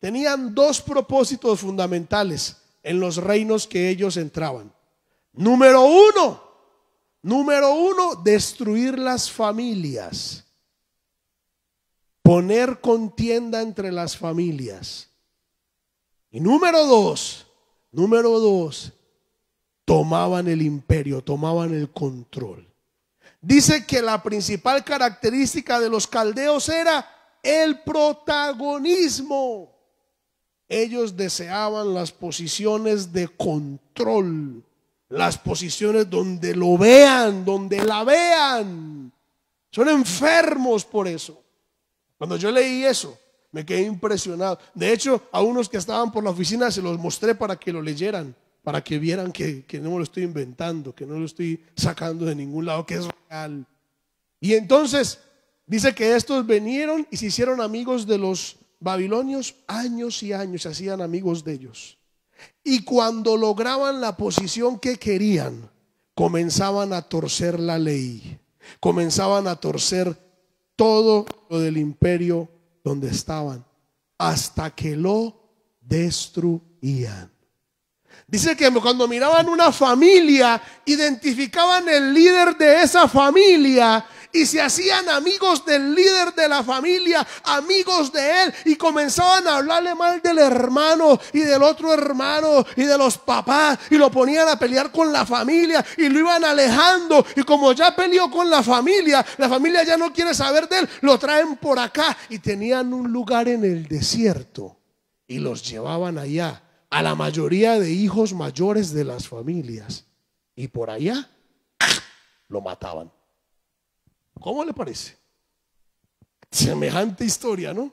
S1: tenían dos propósitos fundamentales en los reinos que ellos entraban. Número uno, número uno, destruir las familias. Poner contienda entre las familias. Y número dos, número dos, tomaban el imperio, tomaban el control. Dice que la principal característica de los caldeos era el protagonismo. Ellos deseaban las posiciones de control las posiciones donde lo vean, donde la vean. Son enfermos por eso. Cuando yo leí eso, me quedé impresionado. De hecho, a unos que estaban por la oficina se los mostré para que lo leyeran, para que vieran que, no me lo estoy inventando, que no lo estoy sacando de ningún lado, que es real. Y entonces dice que estos vinieron y se hicieron amigos de los babilonios años y años, se hacían amigos de ellos. Y cuando lograban la posición que querían, comenzaban a torcer la ley, comenzaban a torcer todo lo del imperio donde estaban, hasta que lo destruían. Dice que cuando miraban una familia, identificaban el líder de esa familia y se hacían amigos del líder de la familia, amigos de él, y comenzaban a hablarle mal del hermano y del otro hermano y de los papás, y lo ponían a pelear con la familia y lo iban alejando, y como ya peleó con la familia, la familia ya no quiere saber de él, lo traen por acá, y tenían un lugar en el desierto, y los llevaban allá a la mayoría de hijos mayores de las familias. Y por allá lo mataban. ¿Cómo le parece? Semejante historia, ¿no?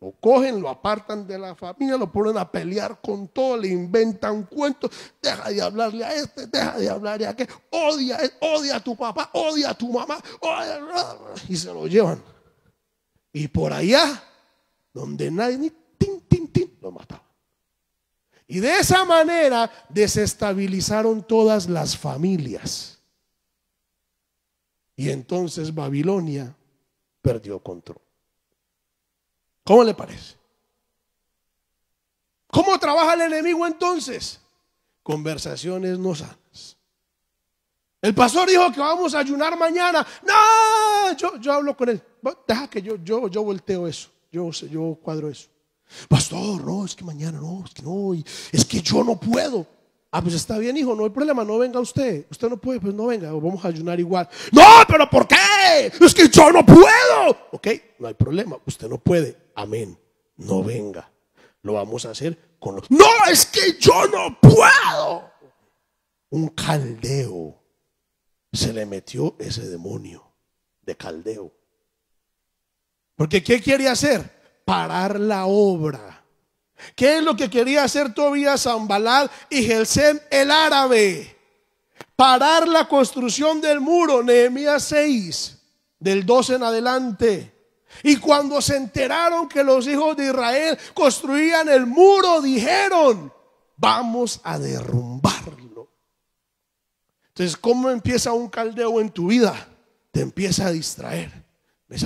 S1: Lo cogen, lo apartan de la familia, lo ponen a pelear con todo, le inventan cuentos, deja de hablarle a este, deja de hablarle a aquel, odia, odia a tu papá, odia a tu mamá, y se lo llevan. Y por allá, donde nadie, ni lo mataba Y de esa manera desestabilizaron todas las familias. Y entonces Babilonia perdió control. ¿Cómo le parece? ¿Cómo trabaja el enemigo entonces? Conversaciones no sanas. El pastor dijo que vamos a ayunar mañana. No, yo, yo hablo con él. Deja que yo, yo, yo volteo eso. Yo, yo cuadro eso. Pastor, no, es que mañana no, es que no, es que yo no puedo. Ah, pues está bien, hijo, no hay problema, no venga usted. Usted no puede, pues no venga, vamos a ayunar igual. No, pero ¿por qué? Es que yo no puedo. Ok, no hay problema, usted no puede. Amén, no venga. Lo vamos a hacer con los... No, es que yo no puedo. Un caldeo. Se le metió ese demonio de caldeo. Porque ¿qué quiere hacer? Parar la obra ¿Qué es lo que quería hacer todavía Zambalad y Gelsem el árabe? Parar la construcción del muro, Nehemías 6, del 12 en adelante. Y cuando se enteraron que los hijos de Israel construían el muro, dijeron, vamos a derrumbarlo. Entonces, ¿cómo empieza un caldeo en tu vida? Te empieza a distraer. me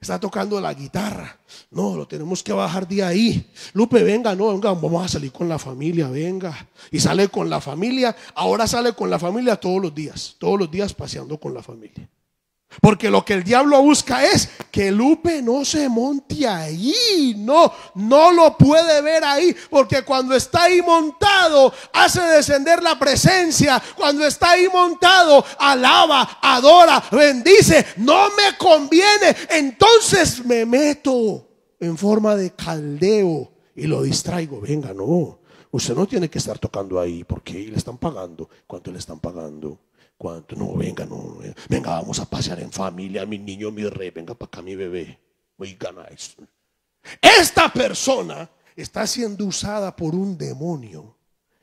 S1: está tocando la guitarra. No, lo tenemos que bajar de ahí. Lupe, venga, no, venga, vamos a salir con la familia, venga. Y sale con la familia, ahora sale con la familia todos los días, todos los días paseando con la familia. Porque lo que el diablo busca es que Lupe no se monte ahí. No, no lo puede ver ahí. Porque cuando está ahí montado, hace descender la presencia. Cuando está ahí montado, alaba, adora, bendice. No me conviene. Entonces me meto en forma de caldeo y lo distraigo. Venga, no. Usted no tiene que estar tocando ahí porque ahí le están pagando. ¿Cuánto le están pagando? ¿Cuánto? No, venga, no, eh, venga, vamos a pasear en familia, mi niño, mi rey, venga para acá mi bebé. voy gana. Esta persona está siendo usada por un demonio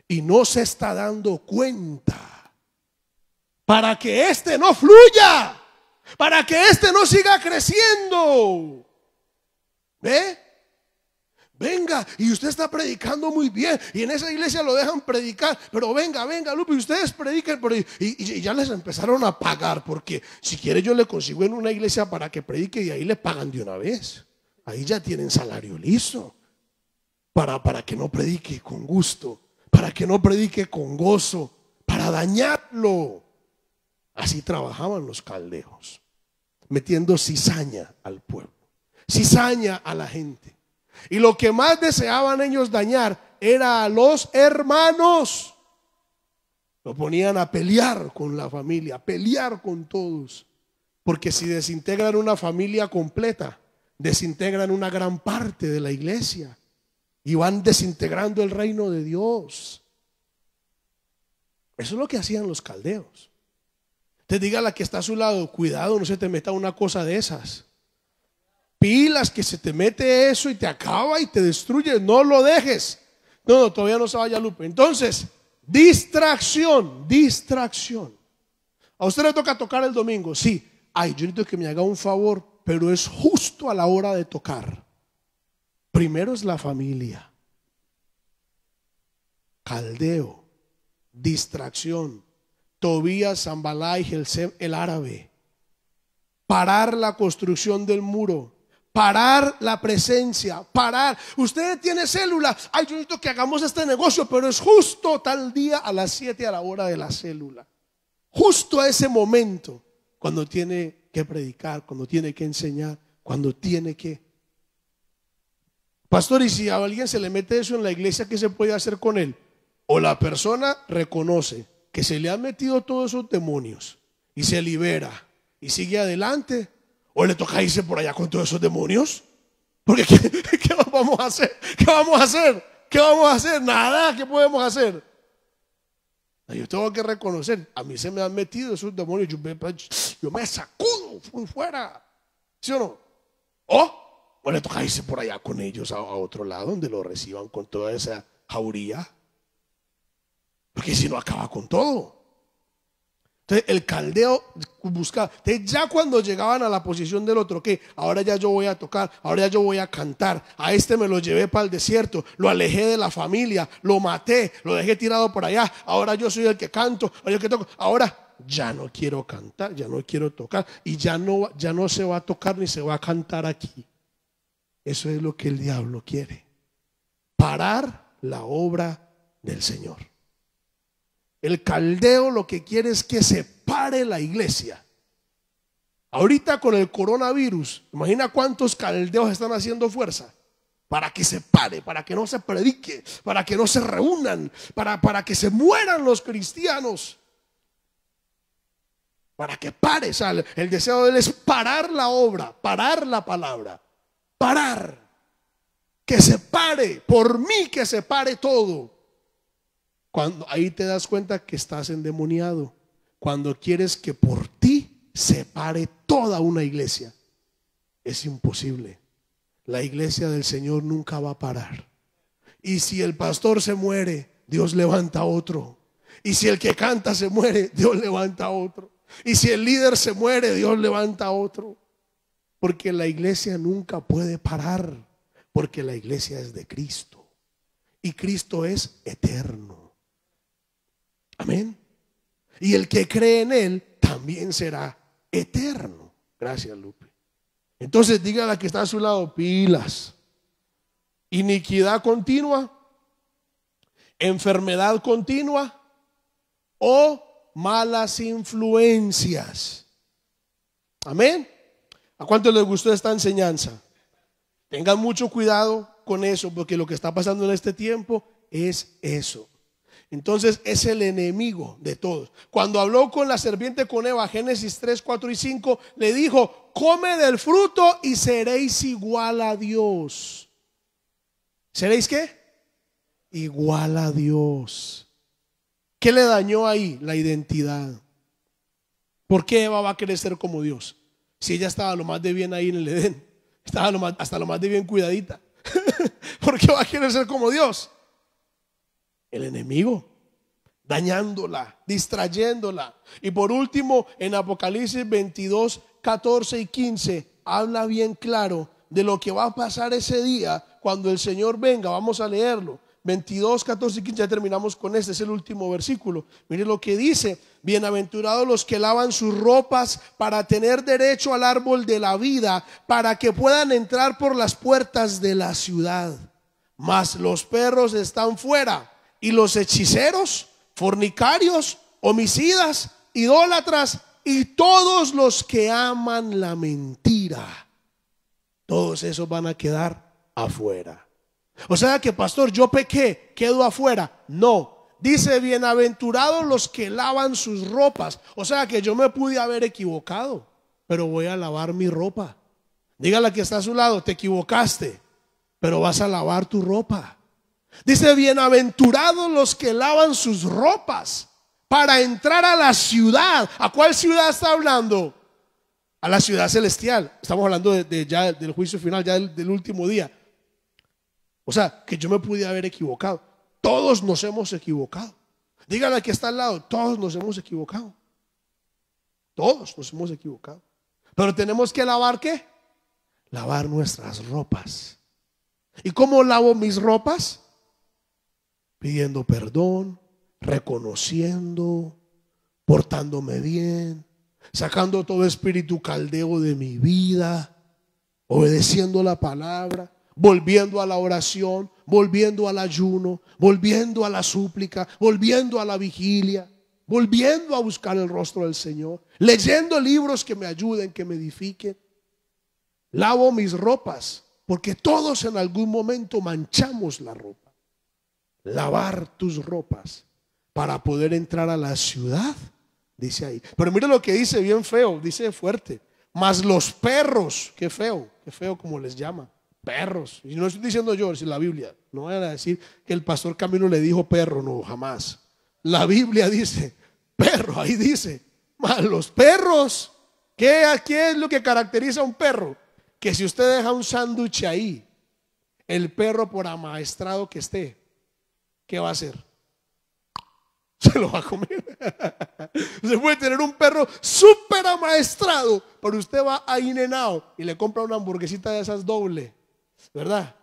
S1: y no se está dando cuenta para que este no fluya, para que este no siga creciendo. ¿Ve? Venga, y usted está predicando muy bien, y en esa iglesia lo dejan predicar, pero venga, venga, Lupe, ustedes prediquen, y, ya les empezaron a pagar, porque si quiere yo le consigo en una iglesia para que predique y ahí le pagan de una vez. Ahí ya tienen salario liso para, para que no predique con gusto, para que no predique con gozo, para dañarlo. Así trabajaban los caldeos, metiendo cizaña al pueblo, cizaña a la gente. Y lo que más deseaban ellos dañar era a los hermanos. Lo ponían a pelear con la familia, a pelear con todos. Porque si desintegran una familia completa, desintegran una gran parte de la iglesia y van desintegrando el reino de Dios. Eso es lo que hacían los caldeos. Te diga la que está a su lado, cuidado, no se te meta una cosa de esas. Pilas que se te mete eso y te acaba y te destruye. No lo dejes. No, no, todavía no se vaya Lupe. Entonces, distracción, distracción. A usted le toca tocar el domingo, sí. Ay, yo necesito que me haga un favor, pero es justo a la hora de tocar. Primero es la familia. Caldeo, distracción. Tobías, Zambalá y el árabe. Parar la construcción del muro. Parar la presencia, parar. Usted tiene célula. Ay, yo necesito que hagamos este negocio, pero es justo tal día a las 7 a la hora de la célula. Justo a ese momento, cuando tiene que predicar, cuando tiene que enseñar, cuando tiene que. Pastor, y si a alguien se le mete eso en la iglesia, ¿qué se puede hacer con él? O la persona reconoce que se le han metido todos esos demonios y se libera y sigue adelante, ¿O le toca irse por allá con todos esos demonios? Porque ¿qué, *laughs* ¿qué, vamos a hacer? ¿Qué vamos a hacer? ¿Qué vamos a hacer? Nada, ¿qué podemos hacer? Yo tengo que reconocer, a mí se me han metido esos demonios, yo me, sacudo fuera, ¿sí o no? O, le toca irse por allá con ellos a otro lado donde lo reciban con toda esa jauría, porque si no acaba con todo. Entonces el caldeo buscaba. Entonces ya cuando llegaban a la posición del otro, que ahora ya yo voy a tocar, ahora ya yo voy a cantar, a este me lo llevé para el desierto, lo alejé de la familia, lo maté, lo dejé tirado por allá, ahora yo soy el que canto, ahora que toco, ahora ya no quiero cantar, ya no quiero tocar y ya no, ya no se va a tocar ni se va a cantar aquí. Eso es lo que el diablo quiere. Parar la obra del Señor. El caldeo lo que quiere es que se pare la iglesia. Ahorita con el coronavirus, imagina cuántos caldeos están haciendo fuerza para que se pare, para que no se predique, para que no se reúnan, para, para que se mueran los cristianos. Para que pare, el deseo de él es parar la obra, parar la palabra, parar. Que se pare, por mí que se pare todo. Cuando ahí te das cuenta que estás endemoniado. Cuando quieres que por ti se pare toda una iglesia. Es imposible. La iglesia del Señor nunca va a parar. Y si el pastor se muere, Dios levanta otro. Y si el que canta se muere, Dios levanta otro. Y si el líder se muere, Dios levanta otro. Porque la iglesia nunca puede parar. Porque la iglesia es de Cristo. Y Cristo es eterno. Amén. Y el que cree en Él también será eterno. Gracias, Lupe. Entonces diga a la que está a su lado, pilas. Iniquidad continua, enfermedad continua o malas influencias. Amén. ¿A cuánto les gustó esta enseñanza? Tengan mucho cuidado con eso, porque lo que está pasando en este tiempo es eso. Entonces es el enemigo de todos. Cuando habló con la serpiente con Eva, Génesis 3, 4 y 5, le dijo, come del fruto y seréis igual a Dios. ¿Seréis qué? Igual a Dios. ¿Qué le dañó ahí? La identidad. ¿Por qué Eva va a querer ser como Dios? Si ella estaba lo más de bien ahí en el Edén, estaba hasta lo más de bien cuidadita. *laughs* ¿Por qué va a querer ser como Dios? el enemigo, dañándola, distrayéndola. Y por último, en Apocalipsis 22, 14 y 15, habla bien claro de lo que va a pasar ese día cuando el Señor venga. Vamos a leerlo. 22, 14 y 15, ya terminamos con este, es el último versículo. Mire lo que dice, bienaventurados los que lavan sus ropas para tener derecho al árbol de la vida, para que puedan entrar por las puertas de la ciudad. Mas los perros están fuera y los hechiceros, fornicarios, homicidas, idólatras y todos los que aman la mentira. Todos esos van a quedar afuera. O sea que, pastor, yo pequé, quedo afuera. No. Dice, bienaventurados los que lavan sus ropas. O sea que yo me pude haber equivocado, pero voy a lavar mi ropa. Dígale a la que está a su lado, te equivocaste, pero vas a lavar tu ropa. Dice, bienaventurados los que lavan sus ropas para entrar a la ciudad. ¿A cuál ciudad está hablando? A la ciudad celestial. Estamos hablando ya del juicio final, ya del, último día. O sea, que yo me pude haber equivocado. Todos nos hemos equivocado. Díganle al que está al lado, todos nos hemos equivocado. Todos nos hemos equivocado. Pero tenemos que lavar qué? Lavar nuestras ropas. ¿Y cómo lavo mis ropas? pidiendo perdón, reconociendo, portándome bien, sacando todo espíritu caldeo de mi vida, obedeciendo la palabra, volviendo a la oración, volviendo al ayuno, volviendo a la súplica, volviendo a la vigilia, volviendo a buscar el rostro del Señor, leyendo libros que me ayuden, que me edifiquen. Lavo mis ropas, porque todos en algún momento manchamos la ropa lavar tus ropas para poder entrar a la ciudad, dice ahí. Pero mira lo que dice bien feo, dice fuerte. Más los perros, qué feo, qué feo como les llama, perros. Y no estoy diciendo yo, es la Biblia. No voy a decir que el pastor Camilo le dijo perro, no, jamás. La Biblia dice, perro, ahí dice, más los perros. ¿Qué, ¿Qué es lo que caracteriza a un perro? Que si usted deja un sándwich ahí, el perro por amaestrado que esté, ¿qué va a hacer? *laughs* Se lo va a comer. *laughs* Se puede tener un perro súper amaestrado, pero usted va a Inenao y le compra una hamburguesita de esas doble, ¿verdad?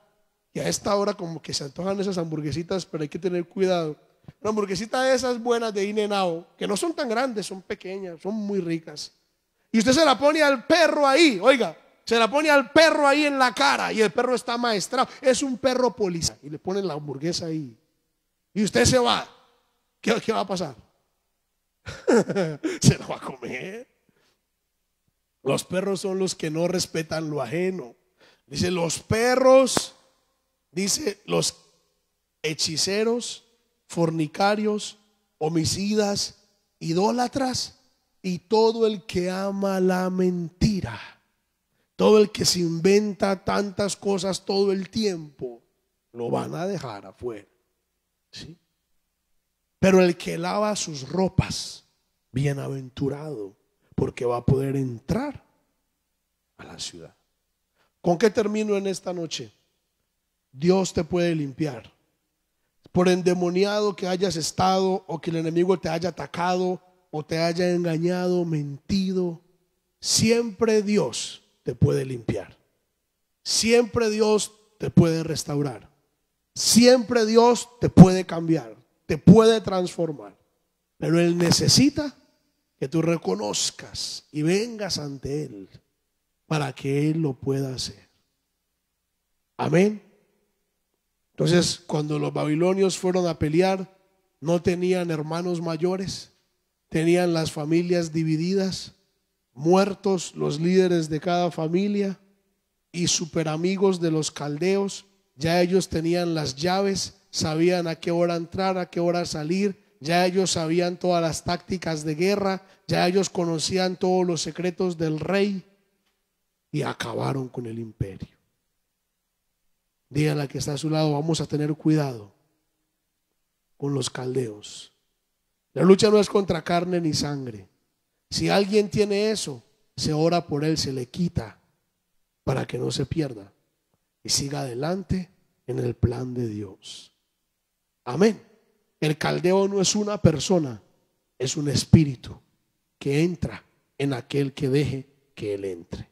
S1: Y a esta hora como que se antojan esas hamburguesitas, pero hay que tener cuidado. Una hamburguesita de esas buenas de Inenao, que no son tan grandes, son pequeñas, son muy ricas. Y usted se la pone al perro ahí, oiga, se la pone al perro ahí en la cara y el perro está maestrado. Es un perro policía y le ponen la hamburguesa ahí y usted se va, ¿qué, va a pasar? *laughs* se lo va a comer. Los perros son los que no respetan lo ajeno. Dice, los perros, dice, los hechiceros, fornicarios, homicidas, idólatras y todo el que ama la mentira. Todo el que se inventa tantas cosas todo el tiempo, lo van a dejar afuera. ¿Sí? Pero el que lava sus ropas, bienaventurado, porque va a poder entrar a la ciudad. ¿Con qué termino en esta noche? Dios te puede limpiar. Por endemoniado que hayas estado o que el enemigo te haya atacado o te haya engañado, mentido, siempre Dios te puede limpiar. Siempre Dios te puede restaurar. Siempre Dios te puede cambiar, te puede transformar, pero Él necesita que tú reconozcas y vengas ante Él para que Él lo pueda hacer. Amén. Entonces, cuando los babilonios fueron a pelear, no tenían hermanos mayores, tenían las familias divididas, muertos los líderes de cada familia y superamigos de los caldeos ya ellos tenían las llaves, sabían a qué hora entrar, a qué hora salir, ya ellos sabían todas las tácticas de guerra, ya ellos conocían todos los secretos del rey y acabaron con el imperio. Díganle a que está a su lado, vamos a tener cuidado con los caldeos. La lucha no es contra carne ni sangre. Si alguien tiene eso, se ora por él, se le quita para que no se pierda y siga adelante en el plan de Dios. Amén. El caldeo no es una persona, es un espíritu que entra en aquel que deje que él entre.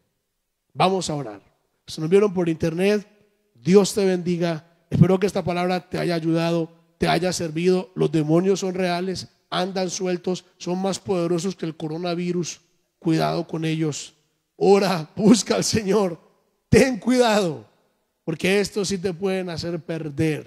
S1: Vamos a orar. Se nos vieron por internet, Dios te bendiga. Espero que esta palabra te haya ayudado, te haya servido. Los demonios son reales, andan sueltos, son más poderosos que el coronavirus. Cuidado con ellos. Ora, busca al Señor. Ten cuidado porque esto sí te pueden hacer perder.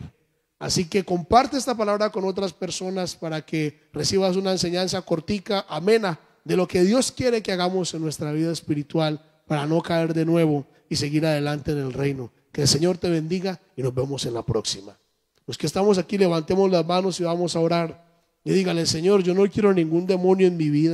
S1: Así que comparte esta palabra con otras personas para que recibas una enseñanza cortica, amena, de lo que Dios quiere que hagamos en nuestra vida espiritual para no caer de nuevo y seguir adelante en el reino. Que el Señor te bendiga y nos vemos en la próxima. Los que estamos aquí levantemos las manos y vamos a orar. Y dígale, Señor, yo no quiero ningún demonio en mi vida.